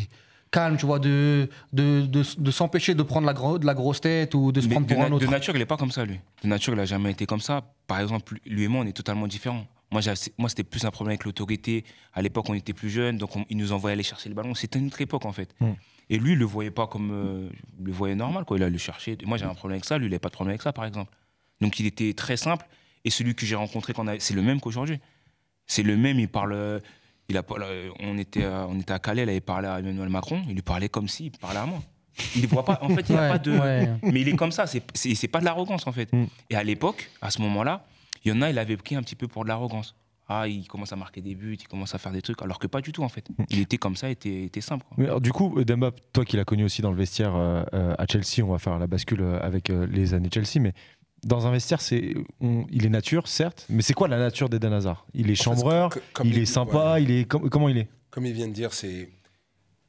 calme, tu vois, de, de, s'empêcher de prendre la, de la grosse tête ou de se prendre pour un autre. De nature, il n'est pas comme ça, lui. De nature, il n'a jamais été comme ça. Par exemple, lui et moi, on est totalement différents. Moi, moi c'était plus un problème avec l'autorité. À l'époque, on était plus jeunes, donc on, ils nous envoyait aller chercher le ballon. C'était une autre époque, en fait. Mm. Et lui, il le voyait pas comme. Euh, le voyait normal, quoi. Il allait le chercher. Moi, j'ai un problème avec ça. Lui, il n'avait pas de problème avec ça, par exemple. Donc, il était très simple. Et celui que j'ai rencontré, quand c'est le même qu'aujourd'hui. C'est le même. Il parle. Euh, il a, euh, on, était, on était à Calais, là, avait parlé à Emmanuel Macron. Il lui parlait comme s'il il parlait à moi. Il voit pas. En fait, il n'y a pas de. Mais il est comme ça. C'est pas de l'arrogance, en fait. Mm. Et à l'époque, à ce moment-là, il y en a, il avait pris un petit peu pour de l'arrogance ah, il commence à marquer des buts, il commence à faire des trucs, alors que pas du tout en fait. Il était comme ça, il était, était simple. Mais alors, du coup, Demba, toi qui l'as connu aussi dans le vestiaire euh, euh, à Chelsea, on va faire la bascule euh, avec les années Chelsea, mais dans un vestiaire, c'est, il est nature, certes, mais c'est quoi la nature d'Eden Hazard Il est chambreur, il est sympa, il est comment il est Comme il vient de dire, c'est,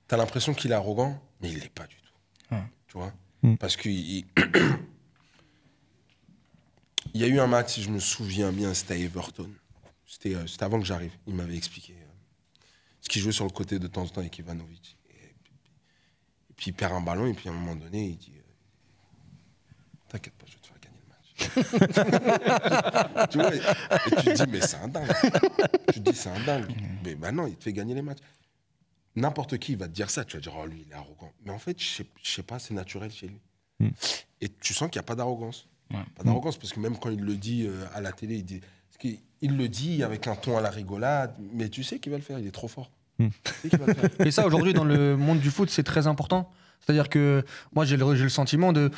t'as l'impression qu'il est arrogant, mais il l'est pas du tout. Tu vois hmm. Parce qu'il il y a eu un match, si je me souviens bien, c'était à Everton. Euh, c'était avant que j'arrive. Il m'avait expliqué euh, ce qu'il jouait sur le côté de temps en temps avec Ivanovic. Et, puis il perd un ballon, et puis à un moment donné, il dit euh, T'inquiète pas, je vais te faire gagner le match. tu vois, et, tu te dis Mais c'est un dingue. tu te dis C'est un dingue. Mais maintenant, il te fait gagner les matchs. N'importe qui va te dire ça, tu vas dire Oh, lui, il est arrogant. Mais en fait, je sais, sais pas, c'est naturel chez lui. Hmm. Et tu sens qu'il n'y a pas d'arrogance. Pas d'arrogance, hmm. parce que même quand il le dit à la télé, il dit. ce il le dit avec un ton à la rigolade, mais tu sais qu'il va le faire, il est trop fort. Hmm. Et ça, aujourd'hui, dans le monde du foot, c'est très important. C'est-à-dire que moi, j'ai le, le sentiment de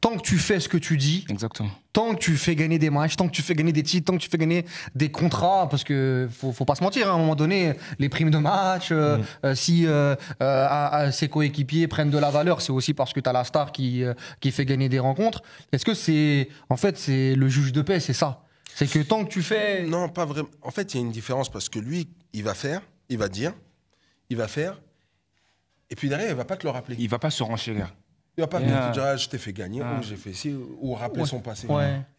tant que tu fais ce que tu dis, Exactement. tant que tu fais gagner des matchs, tant que tu fais gagner des titres, tant que tu fais gagner des contrats, parce que faut, faut pas se mentir, hein, à un moment donné, les primes de match, euh, hmm. euh, si euh, ses coéquipiers prennent de la valeur, c'est aussi parce que tu as la star qui, qui fait gagner des rencontres. Est-ce que c'est, en fait, c'est le juge de paix, c'est ça c'est que tant que tu fais. Non, pas vraiment. En fait, il y a une différence parce que lui, il va faire, il va dire, il va faire, et puis derrière, il va pas te le rappeler. Il va pas se renchérir. Il va pas venir ah. te dire, ah, je t'ai fait gagner, ah. ou j'ai fait ci, ou rappeler son passé.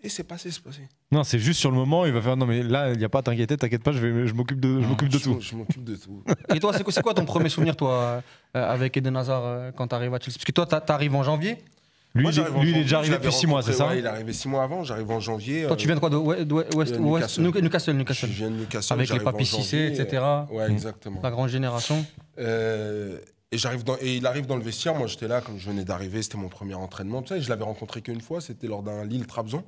Et c'est passé, c'est passé. Non, c'est juste sur le moment, il va faire, non, mais là, il n'y a pas à t'inquiéter, t'inquiète pas, je, m'occupe de, m'occupe de tout. Je m'occupe de tout. Et toi, c'est quoi, ton premier souvenir, toi, euh, avec Eden Hazard, euh, quand tu arrives à Chelsea Parce que toi, tu arrives en janvier, lui, il, lui il est déjà arrivé depuis six mois, c'est ça Il est arrivé six mois avant, j'arrive en janvier. Toi, tu viens de quoi de West, euh, Newcastle. Newcastle, Je viens de Newcastle. Avec les papis Cissé, etc. Euh, ouais, mm. exactement. La grande génération. Euh, et, j'arrive dans, et il arrive dans le vestiaire. Moi, j'étais là, quand je venais d'arriver, c'était mon premier entraînement. Tu sais, je l'avais rencontré qu'une fois, c'était lors d'un Lille Trabzon.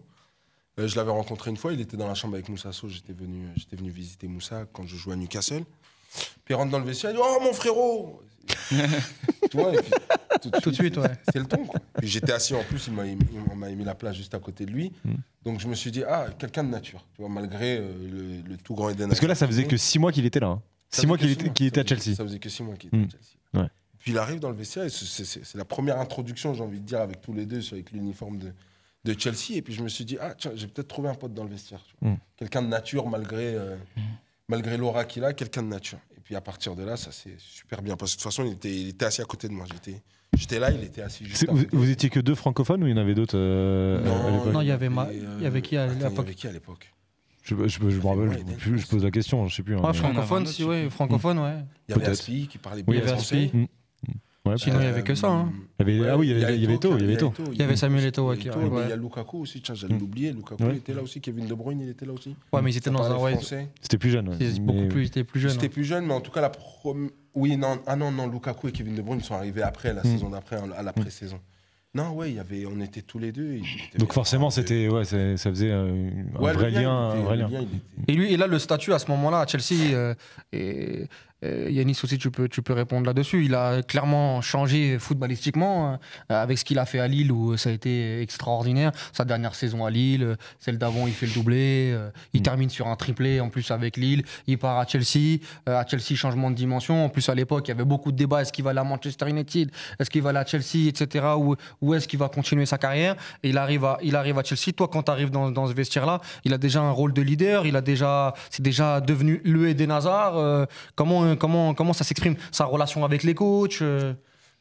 je l'avais rencontré une fois, il était dans la chambre avec Moussa J'étais venu, j'étais venu visiter Moussa quand je jouais à Newcastle. Puis il rentre dans le vestiaire, il dit Oh mon frérot tu tout, de suite, ouais. c'est le ton. j'étais assis en plus, il m'a, mis la place juste à côté de lui. Mm. Donc je me suis dit, ah, quelqu'un de nature, tu vois, malgré euh, le, tout grand Eden. Parce que là, ça faisait que six mois qu'il était là. 6 hein. mois qu'il était, à mm. Chelsea. Ça faisait que 6 mois qu'il était à Chelsea. Puis il arrive dans le vestiaire, c'est, la première introduction, j'ai envie de dire, avec tous les deux, avec l'uniforme de, Chelsea. Et puis je me suis dit, ah, tiens, j'ai peut-être trouvé un pote dans le vestiaire. Mm. Quelqu'un de nature, malgré. Euh, malgré l'aura qu'il a, quelqu'un de nature. Et puis à partir de là, ça c'est super bien Parce que De toute façon, il était, assis à côté de moi. J'étais, là, il était assis juste vous, vous, étiez que deux francophones ou il y en avait d'autres euh, à non, non, il y avait, il y avait qui à l'époque je, me rappelle, je, pose la question, je sais plus. Hein, ah, francophone, si, oui, francophone, ouais. Il y avait Aspi qui parlait bien oui, français. Mm. Sinon, il n'y avait que ça. Hein. Il y avait, ah oui, il y avait, Eto. Il y avait, Eto. Il y avait Samuel Eto'o. Il y a Lukaku aussi, j'allais mm. l'oublier. Lukaku était là aussi, Kevin De Bruyne, il était là aussi. Ouais, mais ils étaient dans un... C'était plus jeune. C'était mais... plus, plus jeune. C'était hein. plus jeune, mais en tout cas, la Oui, non, ah non, non, Lukaku et Kevin De Bruyne sont arrivés après, la mm. saison d'après, à la mm. pré-saison. Non, ouais, y avait, on était tous les deux. Donc forcément, c'était, ouais, ça faisait euh, un, vrai lien, vrai lien, et, lui, et là, le statut à ce moment-là à Chelsea, euh, euh, Yanis aussi, tu peux, tu peux répondre là-dessus. Il a clairement changé footballistiquement euh, avec ce qu'il a fait à Lille où ça a été extraordinaire. Sa dernière saison à Lille, euh, celle d'avant, il fait le doublé. il mm. termine sur un triplé en plus avec Lille. Il part à Chelsea. à Chelsea, changement de dimension. En plus, à l'époque, il y avait beaucoup de débats. Est-ce qu'il va aller à Manchester United Est-ce qu'il va aller à Chelsea, etc. Ou, est-ce qu'il va continuer sa carrière il arrive, à, il arrive à Chelsea. Toi, quand tu arrives dans, dans ce vestiaire-là, il a déjà un rôle de leader. Il a déjà, c'est déjà devenu le des Nazars, comment euh, comment, comment, ça s'exprime Sa relation avec les coachs euh?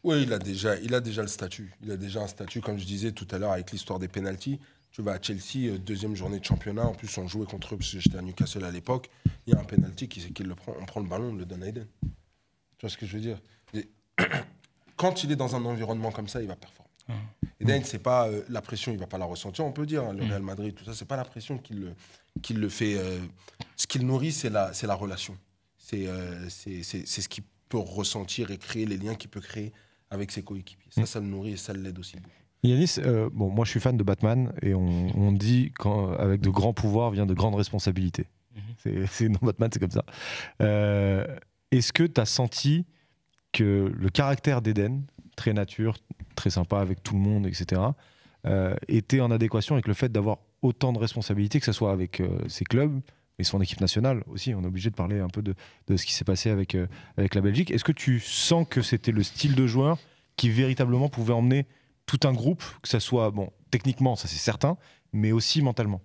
Oui, il a, déjà, il a déjà le statut. Il a déjà un statut, comme je disais tout à l'heure, avec l'histoire des pénalties. Tu vas à Chelsea, euh, deuxième journée de championnat. En plus, on jouait contre eux parce que j'étais à Newcastle à l'époque. Il y a un penalty qui, qui le prend. On prend le ballon, on le donne à Eden. Tu vois ce que je veux dire Quand il est dans un environnement comme ça, il va performer. Ah. Eden, c'est pas la pression, il va pas la ressentir. On peut dire hein, le mm. Real Madrid, tout ça, c'est pas la pression qu'il le, fait. ce qu'il nourrit, c'est la, c'est la relation. Euh, c'est ce qu'il peut ressentir et créer les liens qu'il peut créer avec ses coéquipiers. Ça, mm. ça le nourrit et ça l'aide aussi Yanis, euh, bon, moi je suis fan de Batman et on, dit qu'avec de grands pouvoirs vient de grandes responsabilités. Mm-hmm. C'est non Batman, c'est comme ça. Euh, est-ce que tu as senti que le caractère d'Eden, très nature, très sympa avec tout le monde, etc., était en adéquation avec le fait d'avoir autant de responsabilités, que ce soit avec ses clubs, mais son équipe nationale aussi. On est obligé de parler un peu de, ce qui s'est passé avec, euh, avec la Belgique. Est-ce que tu sens que c'était le style de joueur qui véritablement pouvait emmener tout un groupe, que ce soit, bon, techniquement, ça c'est certain, mais aussi mentalement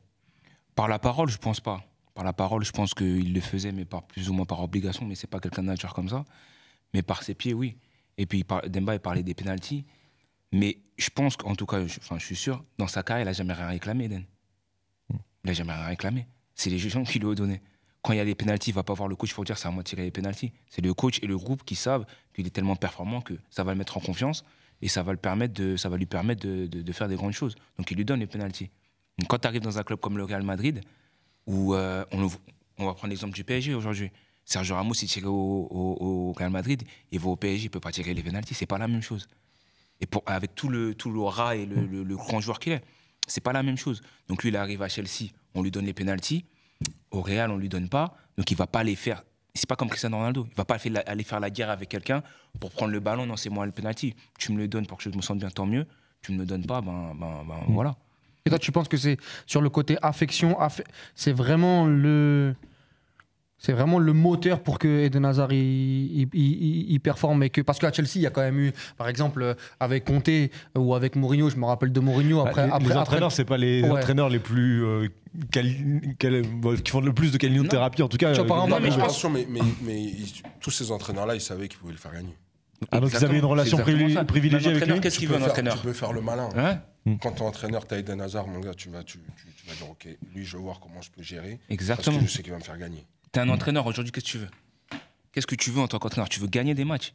Par la parole, je pense pas. Par la parole, je pense qu'il le faisait, mais par plus ou moins par obligation, mais c'est pas quelqu'un nature comme ça. Mais par ses pieds, oui. Et puis Demba, il parlait des pénalties. Mais je pense qu'en tout cas, je, enfin, je suis sûr, dans sa carrière, il n'a jamais rien réclamé, Den. Hmm. Il n'a jamais rien réclamé c'est les gens qui lui ont donné. Quand il y a des pénalties, il va pas voir le coach pour dire ça à moi tirer les pénalties. C'est le coach et le groupe qui savent qu'il est tellement performant que ça va le mettre en confiance et ça va, le permettre de, ça va lui permettre de, de, faire des grandes choses. Donc il lui donne les pénalties. quand tu arrives dans un club comme le Real Madrid, où euh, on, on, va prendre l'exemple du PSG aujourd'hui. Sergio Ramos, il tiré au, au, au, Real Madrid, il va au PSG, il peut pas tirer les pénalties. C'est pas la même chose. Et avec tout le tout et le, grand joueur qu'il est, c'est pas la même chose. Donc lui, il arrive à Chelsea on lui donne les pénalties. Au Real, on lui donne pas. Donc il ne va pas les faire. C'est pas comme Cristiano Ronaldo. Il ne va pas aller faire la guerre avec quelqu'un pour prendre le ballon. Non, c'est moi le penalty. Tu me le donnes pour que je me sente bien, tant mieux. Tu ne me le donnes pas, ben, ben, ben hmm. voilà. Et toi, tu penses que c'est sur le côté affection, c'est vraiment le c'est vraiment le moteur pour que Eden Hazard il, il, il, performe et que parce qu'à Chelsea il y a quand même eu par exemple euh, avec Conte ou avec Mourinho, je me rappelle de Mourinho ah, après, les, entraîneurs c'est pas les entraîneurs les plus euh, euh, qui font le plus de calinothérapie en tout cas. mais, tous ces entraîneurs là ils savaient qu'ils pouvaient le faire gagner. alors ah, donc ils avaient une relation privilégiée, avec lui. Qu'est-ce qu'il veut un entraîneur Tu peux faire le malin. Hmm. Quand ton entraîneur t'as Eden Hazard, mon gars, tu vas, tu, tu, vas dire ok, lui je vais voir comment je peux gérer. Exactement. Parce que je sais qu'il va me faire gagner. T'es un entraîneur aujourd'hui, qu'est-ce que tu veux Qu'est-ce que tu veux en tant qu'entraîneur Tu veux gagner des matchs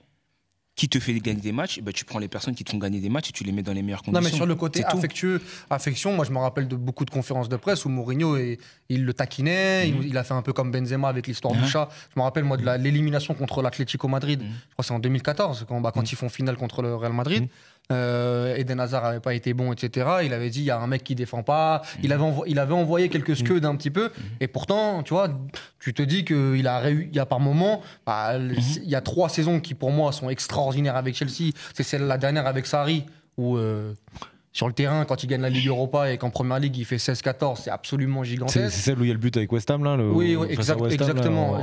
qui te fait gagner des matchs, eh ben, tu prends les personnes qui te font gagner des matchs et tu les mets dans les meilleures conditions. Non, mais sur le côté affectueux, affection, moi je me rappelle de beaucoup de conférences de presse où Mourinho, il le taquinait, mhm. il, a fait un peu comme Benzema avec l'histoire du ah. chat. Je me rappelle, moi, de mhm. l'élimination contre l'Atlético Madrid, mhm. je crois que c'est en 2014, quand, bah, quand ils font finale contre le Real Madrid euh, Eden Hazard avait pas été bon, etc. Il avait dit il y a un mec qui défend pas. Mm. Il, avait il avait envoyé quelques mm. scuds un petit peu. Mm. Et pourtant, tu vois, tu te dis qu'il a, il y a par moment, bah, mm-hmm. il y a trois saisons qui pour moi sont extraordinaires avec Chelsea. C'est celle la dernière avec Sarri où. Euh, sur le terrain, quand il gagne la Ligue Europa et qu'en Première Ligue, il fait 16-14, c'est absolument gigantesque. C'est celle où il y a le but avec West Ham, là le, Oui, exactement.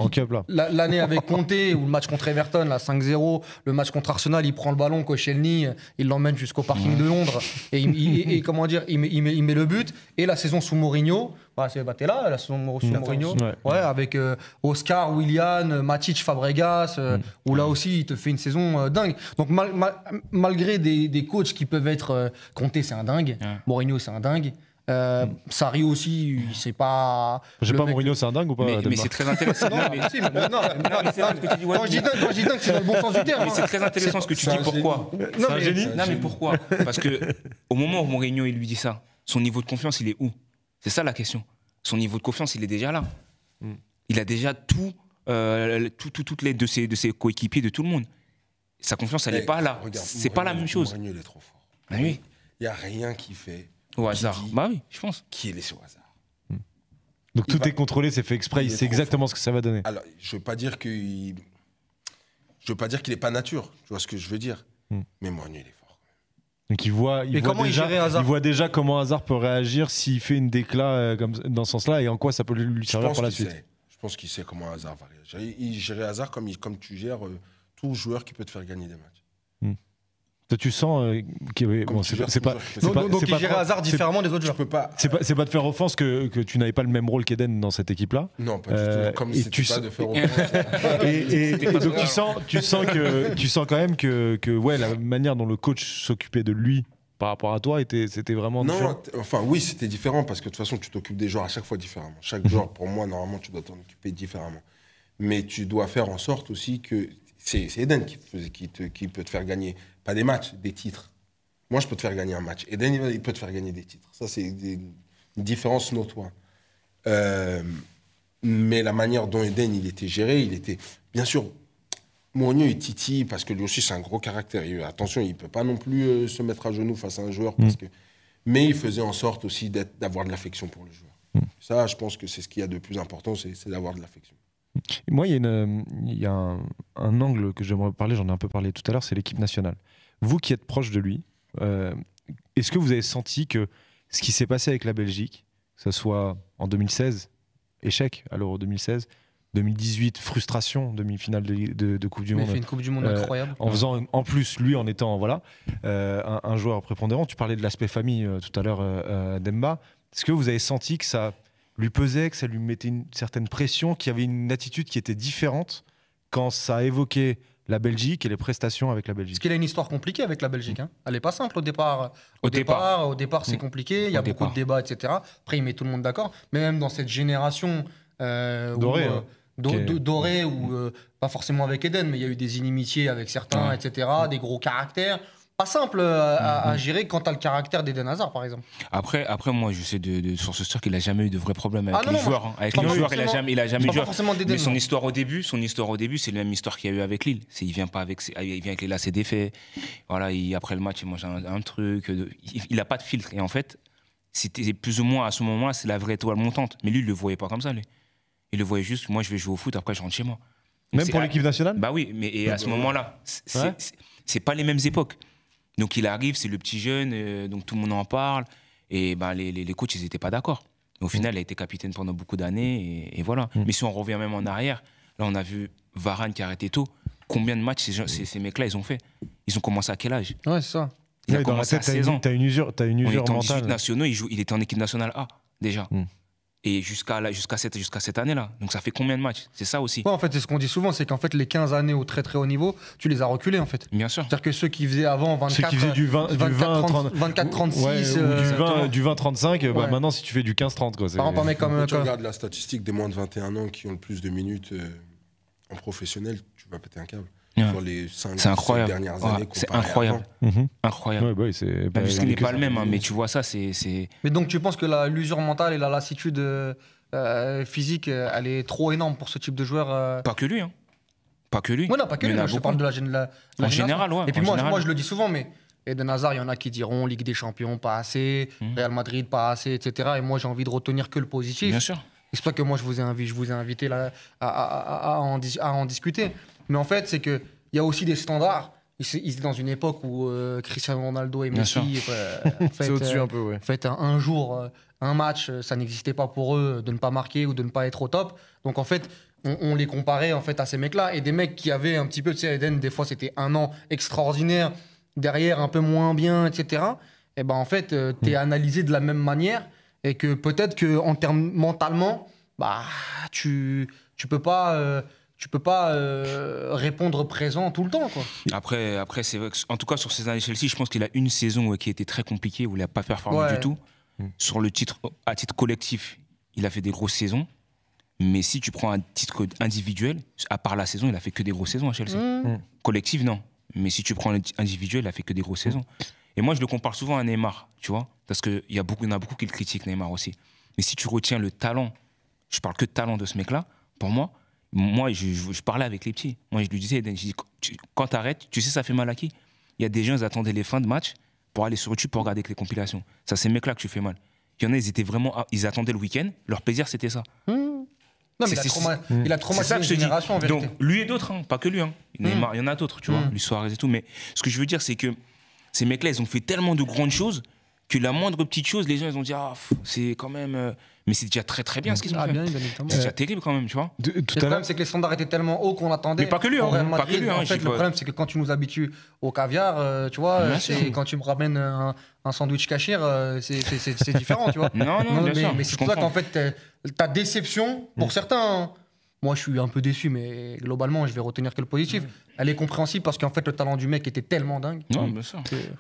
L'année avec Conte, où le match contre Everton, là, 5-0, le match contre Arsenal, il prend le ballon, cochelny il l'emmène jusqu'au parking de Londres, et, comment dire, il il met le but. Et la saison sous Mourinho, bah, c'est là la saison de mmh. Mourinho. Ouais. avec euh, Oscar, Willian, euh, Matic, Fabregas, euh, mmh. où là aussi, il te fait une saison dingue. Donc, malgré des, des, coachs qui peuvent être. Conte c'est un dingue. Mourinho, c'est un dingue. Euh, mmh. Sarri aussi, c'est pas. J'ai pas Mourinho, c'est un dingue ou pas Mais, c'est très intéressant. non, mais, non, non c'est ce que tu dis. quand, je quand c'est dans le bon sens du terme. Mais c'est très intéressant ce que tu dis. Pourquoi c'est un génie Non, mais pourquoi Parce que au moment où Mourinho il lui dit ça, son niveau de confiance, il est où c'est ça la question. Son niveau de confiance, il est déjà là. Mm. Il a déjà euh, tout, toutes les de ses, de ses coéquipiers, de tout le monde. Sa confiance, elle n'est eh, pas là. C'est pas la même chose. Mourinho, il ah oui. Il n'y a rien qui fait. Au hasard. bah oui, je pense. Qui est laissé au hasard. Mm. Donc tout est contrôlé, c'est fait exprès, C'est exactement ce que ça va donner. Alors, je veux pas dire que Je veux pas dire qu'il n'est pas nature, tu vois ce que je veux dire. Mm. Mais moi il est donc il voit, il, déjà, il, voit déjà, comment Hazard peut réagir s'il fait une décla euh, dans ce sens-là et en quoi ça peut lui servir pour la suite. Je pense qu'il sait comment Hazard va réagir. Il, gère Hazard comme, tu gères euh, tout joueur qui peut te faire gagner des matchs. Hmm. Tu sens euh, que qu'il c'est pas. C'est pas, pas différemment des autres joueurs. Pas... C'est pas, de faire offense que, que tu n'avais pas le même rôle qu'Eden dans cette équipe-là. Non, pas du tout. Euh, Comme et tu pas de faire offense. et, tu sens, tu sens que tu sens quand même que, que ouais la manière dont le coach s'occupait de lui par rapport à toi était c'était vraiment non différent. enfin oui c'était différent parce que de toute façon tu t'occupes des joueurs à chaque fois différemment chaque mhm. joueur pour moi normalement tu dois t'en occuper différemment mais tu dois faire en sorte aussi que c'est Eden qui, qui peut te faire gagner pas des matchs, des titres. Moi, je peux te faire gagner un match. Eden, il peut te faire gagner des titres. Ça, c'est une différence notoire. Euh, mais la manière dont Eden il était géré, il était bien sûr Mourinho et Titi parce que lui aussi c'est un gros caractère. Euh, attention, il peut pas non plus euh, se mettre à genoux face à un joueur parce mm. que mais il faisait en sorte aussi d'avoir de l'affection pour le joueur. Mm. Ça, je pense que c'est ce qu'il y a de plus important, c'est d'avoir de l'affection. Moi, il y a, y a un, angle que j'aimerais parler, j'en ai un peu parlé tout à l'heure, c'est l'équipe nationale. Vous qui êtes proche de lui, euh, est-ce que vous avez senti que ce qui s'est passé avec la Belgique, que ce soit en 2016, échec à l'Euro 2016, 2018, frustration, demi-finale de, Coupe du Monde. Il fait une Coupe du Monde euh, incroyable. En faisant, en plus, lui, en étant voilà, euh, un, joueur prépondérant. Tu parlais de l'aspect famille tout à l'heure, Demba. Est-ce que vous avez senti que ça lui pesait, que ça lui mettait une certaine pression, qu'il y avait une attitude qui était différente quand ça évoquait la Belgique et les prestations avec la Belgique. Parce qu'il a une histoire compliquée avec la Belgique. Hein. Elle n'est pas simple au départ. Au, départ. au départ, c'est mm. compliqué. Il y a beaucoup de débats, etc. Après, il met tout le monde d'accord. Mais même dans cette génération euh, dorée, ou euh, hein, euh, pas forcément avec Eden, mais il y a eu des inimitiés avec certains, etc. Mm. Des gros caractères pas simple euh, à, mhm. gérer quant à le caractère d'Eden Hazard, par exemple. Après, après moi, je sais de, de sur ce qu'il n'a jamais eu de vrais problèmes avec ah, les joueurs. Hein. Avec les joueurs, il n'a jamais, il a jamais problèmes. Mais son histoire au début, son histoire au début, c'est la même histoire qu'il y a eu avec Lille. Il vient pas avec, il vient avec les lacets défaits. Voilà, il, après le match, il mange un, truc. Il n'a pas de filtre. Et en fait, c'était plus ou moins à ce moment-là, c'est la vraie étoile montante. Mais lui, il le voyait pas comme ça. Lui. Il le voyait juste. Moi, je vais jouer au foot. Après, je rentre chez moi. Même pour l'équipe nationale. Bah oui, mais et à ce moment-là, c'est pas les mêmes époques. Donc il arrive, c'est le petit jeune, euh, donc tout le monde en parle. Et ben, les, les, coachs, ils n'étaient pas d'accord. au final, il a été capitaine pendant beaucoup d'années et, voilà. Mm. Mais si on revient même en arrière, là, on a vu Varane qui arrêtait arrêté tôt. Combien de matchs ces, ces, mecs-là, ils ont fait Ils ont commencé à quel âge Ouais, c'est ça. Il a commencé à 16 ans. T'as une usure, as une usure mentale. il, joue, il était en équipe nationale A déjà. Mm et jusqu'à jusqu'à cette, jusqu'à cette année-là. Donc ça fait combien de matchs C'est ça aussi. en fait, c'est ce qu'on dit souvent, c'est qu'en fait, les 15 années au très très haut niveau, tu les as reculés en fait. Bien sûr. C'est-à-dire que ceux qui faisaient avant 24 du 20 24-36 du 20-35, euh, bah, maintenant si tu fais du 15-30 quoi. Par exemple, comme, quand tu regardes la statistique des moins de 21 ans qui ont le plus de minutes euh, en professionnel, tu vas péter un câble. C'est incroyable, C'est incroyable. c'est mhm. Incroyable. Ouais, qu'il bah n'est bah, pas le même, hein, mais tu vois ça, c'est. Mais donc tu penses que l'usure mentale et la lassitude euh, euh, physique, euh, elle est trop énorme pour ce type de joueur Pas que lui. Hein. Pas que lui. non, pas que lui. je parle de la, en général, Et puis moi, moi, je le dis souvent, mais. de Nazar il y en a qui diront Ligue des Champions, pas assez, mhm. Real Madrid, pas assez, etc. Et moi, j'ai envie de retenir que le positif. Bien sûr. C'est pour ça que moi, je vous ai, invité, je vous ai invité là, à, en, à, en, discuter. Mais en fait, c'est qu'il y a aussi des standards. Ils étaient dans une époque où euh, Cristiano Ronaldo et Messi. Euh, au-dessus euh, un peu, En fait, un, jour, un match, ça n'existait pas pour eux de ne pas marquer ou de ne pas être au top. Donc en fait, on, les comparait en fait à ces mecs-là et des mecs qui avaient un petit peu, tu sais, Eden, des fois c'était un an extraordinaire, derrière un peu moins bien, etc. Et eh ben en fait, tu t'es mm. analysé de la même manière et que peut-être que en termes mentalement, bah tu tu peux pas tu peux pas euh, répondre présent tout le temps. Quoi. Après, après c'est en tout cas sur ces années Chelsea, je pense qu'il a une saison qui qui était très compliquée où il n'a pas performé du tout. Mm. Sur le titre, à titre collectif, il a fait des grosses saisons. Mais si tu prends un titre individuel, à part la saison, il a fait que des grosses saisons à Chelsea. Mm. Mm. Collectif, non. Mais si tu prends individuel, il a fait que des grosses saisons. Et moi, je le compare souvent à Neymar, tu vois, parce qu'il y, a beaucoup, y en a beaucoup qui le critiquent, Neymar aussi. Mais si tu retiens le talent, je parle que de talent de ce mec-là, pour moi, moi, je, parlais avec les petits. Moi, je lui disais, je dis, quand t'arrêtes, tu sais, ça fait mal à qui Il y a des gens, ils attendaient les fins de match pour aller sur YouTube pour regarder les compilations. Ça, c'est mecs-là que tu fais mal. Il y en a, ils étaient vraiment, ils attendaient le week-end. Leur plaisir, c'était ça. Mmh. Non, mais il a, trop mal il a traumatisé en vérité. Donc, lui et d'autres, hein, pas que lui. Hein. Mmh. Il, y en a d'autres, tu vois, mmh. lui Suarez et tout. Mais ce que je veux dire, c'est que ces mecs-là, ils ont fait tellement de grandes choses que la moindre petite chose, les gens, ils ont dit, ah, c'est quand même. Euh, mais c'est déjà très très bien ce qu'ils ont ah, C'est déjà terrible quand même, tu vois. le problème, c'est que les standards étaient tellement hauts qu'on attendait. Mais pas que lui, hein. pas que lui. Hein, en fait, le problème, c'est que quand tu nous habitues au caviar, euh, tu vois, quand tu me ramènes un, sandwich cachir, euh, c'est différent, tu vois. Non, non, non mais, c'est pour ça qu'en fait, ta déception, pour mm. certains. Hein. Moi, je suis un peu déçu, mais globalement, je vais retenir que le positif. Mm. Elle est compréhensible parce qu'en fait, le talent du mec était tellement dingue. Non,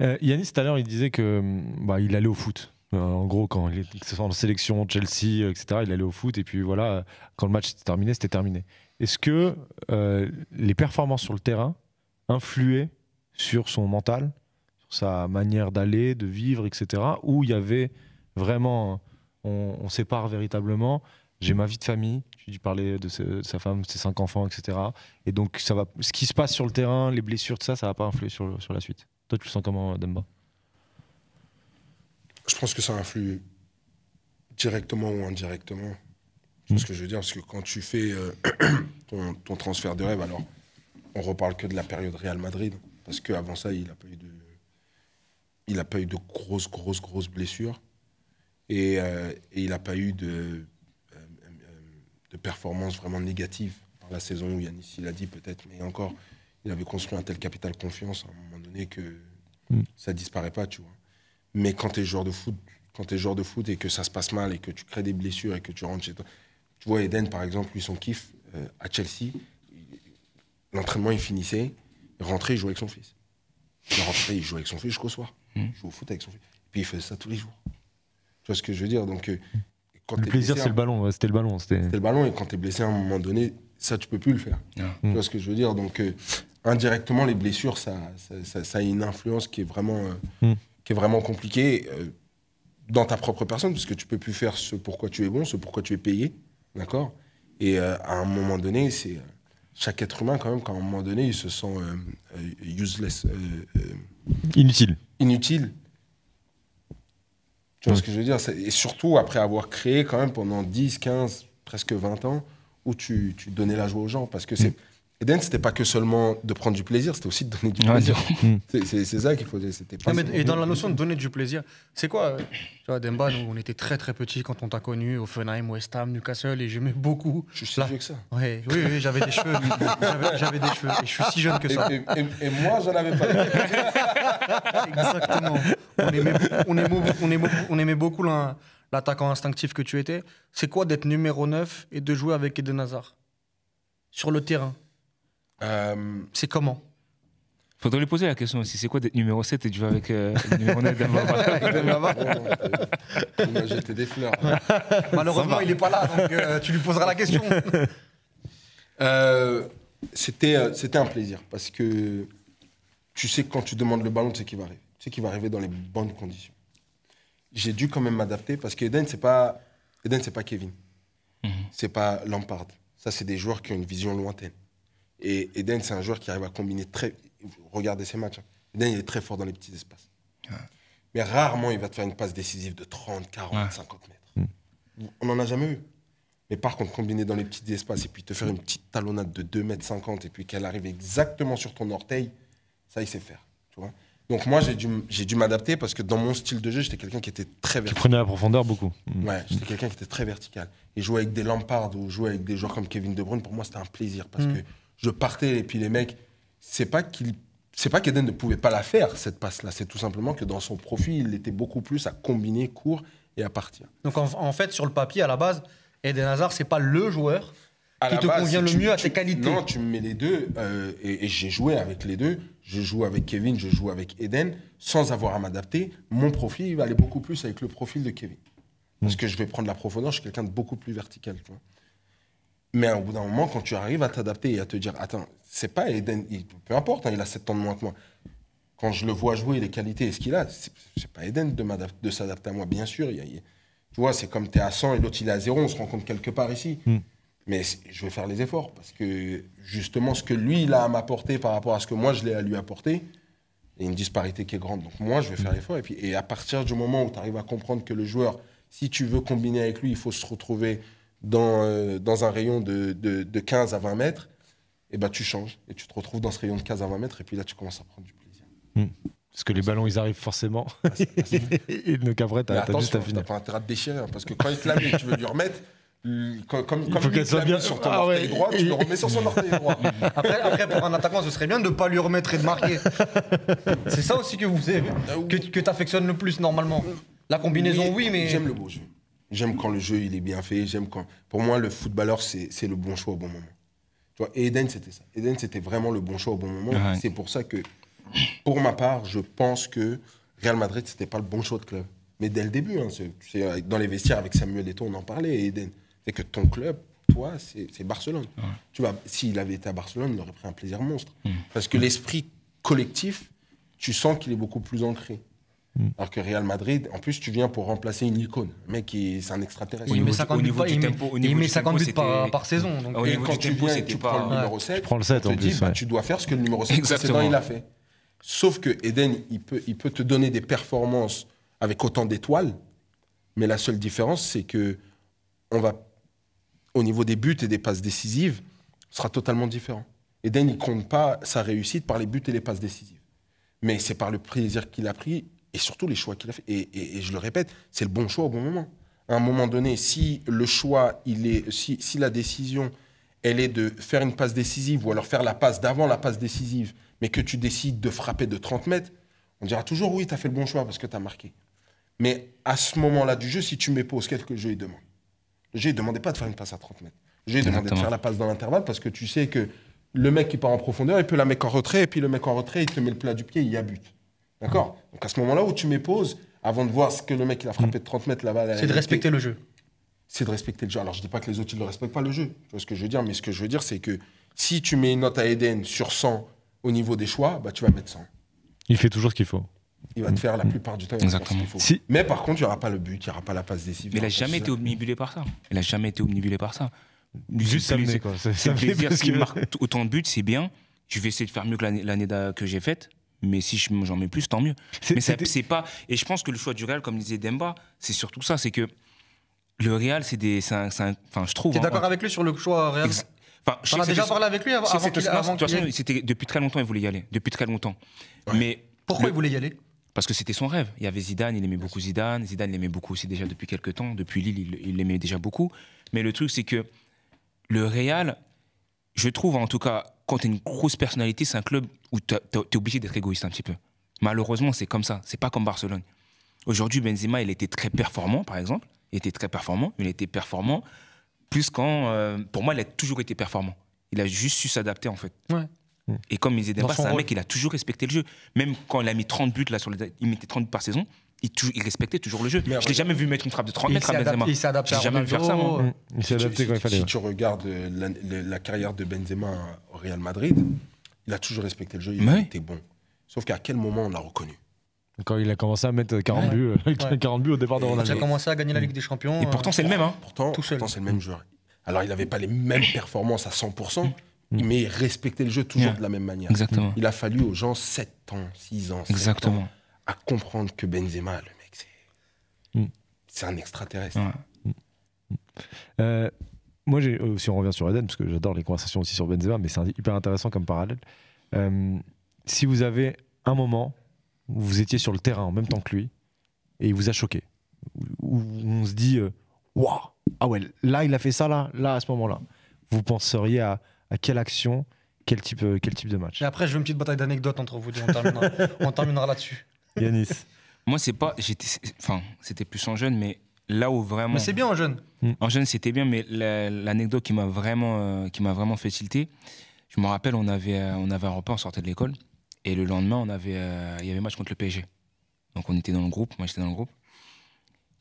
euh, tout à l'heure, il disait que bah, il allait au foot. Euh, en gros, quand il était en sélection, Chelsea, euh, etc., il allait au foot. Et puis voilà, quand le match était terminé, c'était terminé. Est-ce que euh, les performances sur le terrain influaient sur son mental, sur sa manière d'aller, de vivre, etc., Ou il y avait vraiment, on, sépare véritablement j'ai ma vie de famille, tu parlais de, de, sa femme, ses cinq enfants, etc. Et donc, ça va, ce qui se passe sur le terrain, les blessures, tout ça, ça va pas influer sur, sur la suite. Toi, tu le sens comment, Demba je pense que ça influe directement ou indirectement. C'est ce hmm. que je veux dire, parce que quand tu fais euh, ton, transfert de rêve, alors on reparle que de la période Real Madrid, parce qu'avant ça, il n'a pas eu de, il a pas de grosses, grosses, grosses blessures, et, euh, il n'a pas eu de, euh, de performance vraiment négative Dans la saison où Yanis l'a dit peut-être, mais encore, il avait construit un tel capital confiance à un moment donné que ça hmm. ça disparaît pas, tu vois. Mais quand tu es joueur de foot, quand tu es joueur de foot et que ça se passe mal et que tu crées des blessures et que tu rentres chez toi. Tu vois, Eden, par exemple, lui, son kiff euh, à Chelsea, l'entraînement, il finissait, il rentrait, il jouait avec son fils. Il rentrait, il jouait avec son fils jusqu'au soir. Hmm. Il jouait au foot avec son fils. Et puis il faisait ça tous les jours. Tu vois ce que je veux dire Donc, euh, Le plaisir, c'est le ballon. c'était le ballon. C'était le ballon. Et quand tu es blessé à un moment donné, ça, tu peux plus le faire. Ah. Tu vois ce que je veux dire Donc, euh, indirectement, les blessures, ça ça, a une influence qui est vraiment. Hmm qui est vraiment compliqué euh, dans ta propre personne, parce que tu peux plus faire ce pourquoi tu es bon, ce pourquoi tu es payé, d'accord Et euh, à un moment donné, c'est euh, chaque être humain quand même, quand à un moment donné, il se sent useless, inutile, inutile. Tu vois ce que je veux dire Et surtout après avoir créé quand même pendant 10, 15, presque 20 ans, où tu, tu donnais la joie aux gens. Parce que c'est mm. Eden, c'était pas que seulement de prendre du plaisir, c'était aussi de donner du plaisir. c'est ça qu'il faut. C'était et dans la notion de donner du plaisir, c'est quoi Tu vois, Demba, nous, on était très très petits quand on t'a connu, Offenheim, West Ham, Newcastle, et j'aimais beaucoup. Je suis si vieux que ça. oui, oui, j'avais des cheveux. j'avais des cheveux. Et je suis si jeune que ça. Et, et, moi, j'en avais pas. Exactement. On aimait, on aimait beaucoup l'attaquant instinctif que tu étais. C'est quoi d'être numéro 9 et de jouer avec Eden Hazard sur le terrain euh, c'est comment Faudrait lui poser la question aussi. C'est quoi d'être numéro 7 et tu vas avec euh, numéro 9 des fleurs. Malheureusement, il n'est pas là, donc euh, tu lui poseras la question. Euh, c'était, c'était un plaisir parce que tu sais que quand tu demandes le ballon, tu sais qu'il va arriver. c'est sais va arriver dans les bonnes conditions. J'ai dû quand même m'adapter parce qu'Eden, c'est pas Eden, c'est pas Kevin. Mhm. C'est pas Lampard. Ça, c'est des joueurs qui ont une vision lointaine. Et Eden, c'est un joueur qui arrive à combiner très. Regardez ses matchs. Eden, hein. il est très fort dans les petits espaces. Mais rarement, il va te faire une passe décisive de 30, 40, 50 mètres. Hmm. On n'en a jamais eu. Mais par contre, combiner dans les petits espaces et puis te faire une petite talonnade de 2 mètres 50 et puis qu'elle arrive exactement sur ton orteil, ça, il sait faire. Tu vois donc moi, j'ai dû, dû m'adapter parce que dans mon style de jeu, j'étais quelqu'un qui était très vertical. Tu prenais la profondeur beaucoup. Hmm. Ouais, j'étais quelqu'un qui était très vertical. Et jouer avec des Lampard ou jouer avec des joueurs comme Kevin De Bruyne, pour moi, c'était un plaisir parce hmm. que je partais et puis les mecs, c'est pas qu'il c'est pas qu'Eden ne pouvait pas la faire, cette passe-là. C'est tout simplement que dans son profil, il était beaucoup plus à combiner court et à partir. Donc en, fait, sur le papier, à la base, Eden Hazard, c'est pas le joueur qui te convient le mieux à tes qualités. Non, tu me mets les deux, euh, et, j'ai joué avec les deux. Je joue avec Kevin, je joue avec Eden, sans avoir à m'adapter. Mon profil il va aller beaucoup plus avec le profil de Kevin. Parce mm. que je vais prendre la profondeur, je suis quelqu'un de beaucoup plus vertical. Tu mais au bout d'un moment, quand tu arrives à t'adapter et à te dire, attends, c'est pas Eden, peu importe, hein, il a 7 ans de moins que moi. Quand je le vois jouer, les qualités et ce qu'il a, c'est pas Eden de, s'adapter à moi, bien sûr. tu vois, c'est comme tu es à 100 et l'autre il est à 0, on se rencontre quelque part ici. Hmm. Mais je vais faire les efforts parce que justement, ce que lui, il a à m'apporter par rapport à ce que moi, je l'ai à lui apporter, il y a une disparité qui est grande. Donc moi, je vais faire l'effort. Et, puis, et à partir du moment où tu arrives à comprendre que le joueur, si tu veux combiner avec lui, il faut se retrouver euh, dans, un rayon de, de, de, 15 à 20 mètres, et eh ben, tu changes et tu te retrouves dans ce rayon de 15 à 20 mètres et puis là tu commences à prendre du plaisir. Hmm. Parce que les ballons, ils arrivent forcément. Ah, et donc après, t'as juste à finir. T'as pas intérêt à te déchirer, hein, parce que quand il te mis, tu veux lui remettre, comme, comme, il faut qu'elle soit bien sur ton ah orteil droit, tu le remets sur son orteil droit. Après, après, pour un attaquant, ce serait bien de ne pas lui remettre et de marquer. C'est ça aussi que vous faisiez ah que, que tu affectionnes le plus normalement. La combinaison, oui, mais. J'aime le beau jeu. J'aime quand le jeu il est bien fait. J'aime quand. Pour moi, le footballeur c'est le bon choix au bon moment. Tu et Eden c'était ça. Eden c'était vraiment le bon choix au bon moment. C'est pour ça que, pour ma part, je pense que Real Madrid c'était pas le bon choix de club. Mais dès le début, hein, dans les vestiaires avec Samuel Eto'o, on en parlait. Eden, c'est que ton club, toi, c'est Barcelone. Tu vois, s'il avait été à Barcelone, il aurait pris un plaisir monstre. Mm. Parce que l'esprit collectif, tu sens qu'il est beaucoup plus ancré. Mm. Alors que Real Madrid, en plus, tu viens pour remplacer une icône. mais mec, c'est un extraterrestre. il met 50 buts par, saison. et quand tu, tu prends le numéro 7, tu tu dois faire ce que le numéro 7 précédent, il a fait. Sauf que Eden, il peut, il peut te donner des performances avec autant d'étoiles, mais la seule différence, c'est que on va, au niveau des buts et des passes décisives, sera totalement différent. Eden, il compte pas sa réussite par les buts et les passes décisives. Mais c'est par le plaisir qu'il a pris et surtout les choix qu'il a fait. Et, je le répète, c'est le bon choix au bon moment. À un moment donné, si le choix, il est, si, la décision, elle est de faire une passe décisive ou alors faire la passe d'avant la passe décisive, mais que tu décides de frapper de 30 mètres, on dira toujours oui, tu as fait le bon choix parce que tu as marqué. Mais à ce moment-là du jeu, si tu m'époses quelque jeu, il demande. Le jeu, ne demandait pas de faire une passe à 30 mètres. Le jeu, il demandait de faire la passe dans l'intervalle parce que tu sais que le mec qui part en profondeur, il peut la mettre en retrait, et puis le mec en retrait, il te met le plat du pied, il y a but. D'accord Donc à ce moment-là où tu m'époses, avant de voir ce que le mec il a mm. frappé de 30 mètres là-bas. C'est de respecter le jeu. C'est de respecter le jeu. Alors je dis pas que les autres ils ne respectent pas le jeu. Tu vois ce que je veux dire Mais ce que je veux dire, c'est que si tu mets une note à Eden sur 100 au niveau des choix, bah, tu vas mettre 100. Il fait toujours ce qu'il faut. Il va te mm. faire la mm. plupart du temps Exactement. Si... Mais par contre, il n'y aura pas le but, il n'y aura pas la passe décisive. Mais il n'a jamais été omnibulé par ça. Il n'a jamais été omnibulé par ça. Juste ça marque autant de buts, c'est bien. Je vais essayer de faire mieux que l'année que j'ai faite mais si j'en mets plus, tant mieux. c'est pas. Et je pense que le choix du Real, comme disait Demba, c'est surtout ça, c'est que le Real, c'est des. Enfin, je trouve. Hein, d'accord avec lui sur le choix Real Enfin, On a déjà parlé avec lui avant, que De c'était depuis très longtemps, il voulait y aller. Depuis très longtemps. Mais pourquoi il voulait y aller parce que c'était son rêve. Il y avait Zidane, il aimait beaucoup Zidane. Zidane l'aimait beaucoup aussi déjà depuis quelques temps. Depuis Lille, il l'aimait déjà beaucoup. Mais le truc, c'est que le Real, je trouve en tout cas, quand tu as une grosse personnalité, c'est un club où tu es obligé d'être égoïste un petit peu. Malheureusement, c'est comme ça. C'est pas comme Barcelone. Aujourd'hui, Benzema, il était très performant, par exemple. Il était très performant. Il était performant plus quand. Euh, pour moi, il a toujours été performant. Il a juste su s'adapter, en fait. Et comme pas, c'est un mec, il a toujours respecté le jeu. Même quand il a mis 30 buts là sur il mettait 30 buts par saison, il, respectait toujours le jeu. Je je l'ai jamais vu mettre une frappe de 30 mètres à Benzema. Il s'est adapté jamais vu faire ça, Il s'est adapté quand il fallait. Si tu regardes euh, la, carrière de Benzema au Real Madrid, il a toujours respecté le jeu, il était bon. Sauf qu'à quel moment on l'a reconnu quand il a commencé à mettre 40 buts, 40 euh, buts au départ de Ronaldo. Il a commencé à gagner la Ligue des Champions. Et pourtant, euh, c'est le même. Hein. Pourtant, c'est le même joueur. Alors, il n'avait pas les mêmes performances à 100%, mm. mm. mais il respectait le jeu toujours de la même manière. Il a fallu aux gens 7 ans, 6 ans, Exactement à comprendre que Benzema, le mec, c'est mm. un extraterrestre. Mm. Mm. Euh, moi, euh, si on revient sur Eden, parce que j'adore les conversations aussi sur Benzema, mais c'est hyper intéressant comme parallèle. Euh, si vous avez un moment où vous étiez sur le terrain en même temps que lui et il vous a choqué, où, on se dit, waouh, ah ouais, là il a fait ça, là, là à ce moment-là, vous penseriez à, quelle action quel type, quel type de match Et après, je veux une petite bataille d'anecdotes entre vous deux. on terminera là-dessus. Yanis. Moi, c'est pas. J'étais, enfin, c'était plus en jeune, mais là où vraiment. Mais c'est bien en jeune. Mm. En jeune, c'était bien, mais l'anecdote qui m'a vraiment, euh, qui m'a vraiment fait tilter. Je me rappelle, on avait, euh, on avait un repas, on sortait de l'école, et le lendemain, on avait, euh, il y avait match contre le PSG. Donc on était dans le groupe, moi j'étais dans le groupe.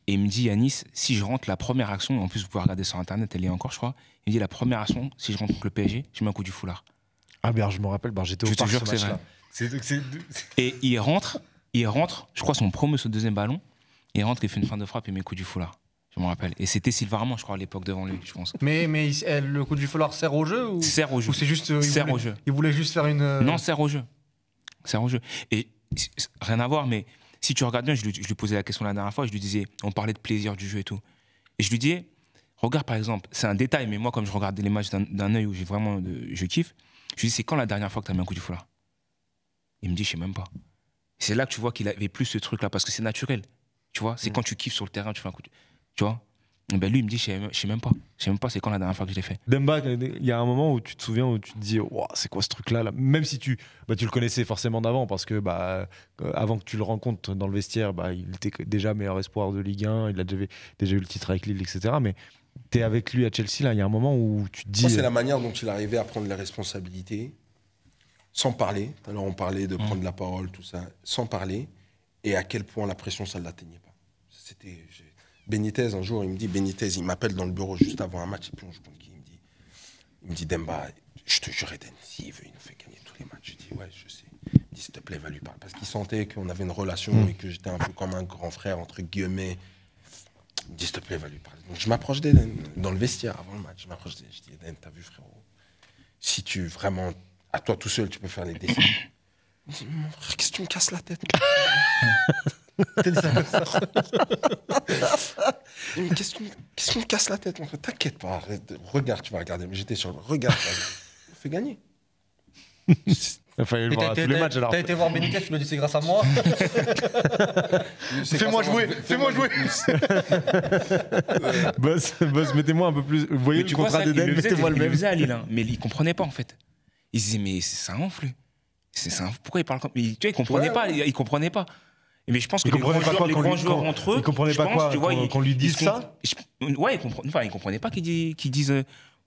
Et il me dit, Yanis, si je rentre la première action, en plus vous pouvez regarder sur internet, elle est encore, je crois. Il me dit, la première action, si je rentre contre le PSG, je mets un coup du foulard. Ah, ben je me rappelle, ben, j'étais au je c'est Et il rentre, il rentre, je crois, son promo, le deuxième ballon. Il rentre, il fait une fin de frappe, et met coup du foulard. Je me rappelle. Et c'était Sylvain Armand, je crois, à l'époque devant lui, je pense. Mais, mais le coup du foulard sert au jeu ou... Sert au jeu. Ou c'est juste. Euh, il sert voulait, au jeu. Il voulait juste faire une. Euh, non, sert au jeu. Sert au jeu. Et rien à voir, mais si tu regardes bien, je lui, posais la question la dernière fois, je lui disais, on parlait de plaisir du jeu et tout. Et je lui disais, regarde par exemple, c'est un détail, mais moi, comme je regardais les matchs d'un œil où j'ai vraiment. De, je kiffe, je lui dis, c'est quand la dernière fois que tu as mis un coup du foulard Il me dit, je sais même pas. C'est là que tu vois qu'il avait plus ce truc-là, parce que c'est naturel. Tu vois, c'est mm. quand tu kiffes sur le terrain, tu fais un coup Tu vois ben lui, il me dit, je sais, sais même pas. Je sais même pas c'est quand la dernière fois que je l'ai fait. Demba, il y a un moment où tu te souviens, où tu te dis, c'est quoi ce truc-là Même si tu, bah, tu le connaissais forcément d'avant, parce que bah, euh, avant que tu le rencontres dans le vestiaire, bah, il était déjà meilleur espoir de Ligue 1, il a déjà, eu le titre avec Lille, etc. Mais tu es avec lui à Chelsea, là, il y a un moment où tu te dis. c'est euh, la manière dont il arrivait à prendre les responsabilités sans parler. Alors on parlait de mm. prendre la parole, tout ça, sans parler, et à quel point la pression, ça ne l'atteignait pas. C'était Benitez, un jour, il me dit, Benitez, il m'appelle dans le bureau juste avant un match, et puis qui Il me dit, il me dit, Demba, je te jure, Eden, s'il veut, il nous fait gagner tous les matchs. Je dis, ouais, je sais. Dis s'il te plaît, va lui parler. Parce qu'il sentait qu'on avait une relation mm. et que j'étais un peu comme un grand frère, entre guillemets. Il s'il te plaît, va lui parler. Donc je m'approche d'Eden, dans le vestiaire, avant le match. Je m'approche d'Eden, je dis, Eden, t'as vu, frérot Si tu vraiment à toi tout seul, tu peux faire les dessins. Qu'est-ce que tu me casses la tête Qu'est-ce qui me casse la tête T'inquiète pas, regarde, tu vas regarder. Mais j'étais sur le regarde, on fait gagner. Il fallait le voir tous les matchs alors. T'as été voir Benitez, tu me dis c'est grâce à moi. Fais-moi jouer, fais-moi jouer. boss, mettez-moi un peu plus. Vous voyez le tu contrat d'Eden, mettez-moi le même. Il faisait à Lille, hein, mais il comprenait pas en fait. Ils se disaient, mais c'est un C'est ça. Pourquoi ils parlent comme. Tu vois, ils comprenaient pas. Ils, comprenaient pas. Mais je pense que les grands, joueurs, entre eux, ils comprenaient pas quoi, qu'on, lui dise ça. ouais, ils ne enfin, ils comprenaient pas qu'ils, disent, bah,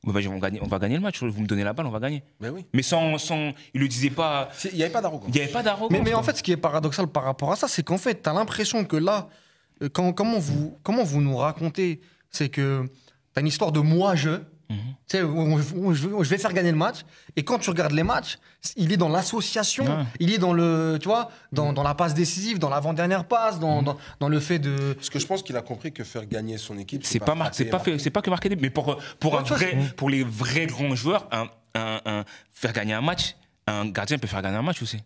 on, va, gagner, on va gagner le match. Vous me donnez la balle, on va gagner. Mais oui. Mais sans, sans ils le disaient pas. Il n'y avait pas d'arrogance. Il n'y avait pas d'arrogance. Mais, mais, en fait, ce qui est paradoxal par rapport à ça, c'est qu'en fait, tu as l'impression que là, euh, quand, comment vous, comment vous nous racontez, c'est que tu as une histoire de moi je. Mhm. Tu je vais faire gagner le match. Et quand tu regardes les matchs, il est dans l'association, il est dans le, tu vois, dans, mhm. la passe décisive, dans l'avant-dernière passe, mhm. dans, dans, le fait de. Parce que je pense qu'il a compris que faire gagner son équipe, c'est pas, c'est pas, pas que marquer des, mais pour pour pour les vrais grands joueurs, un, faire gagner un match, un gardien peut faire gagner un match aussi.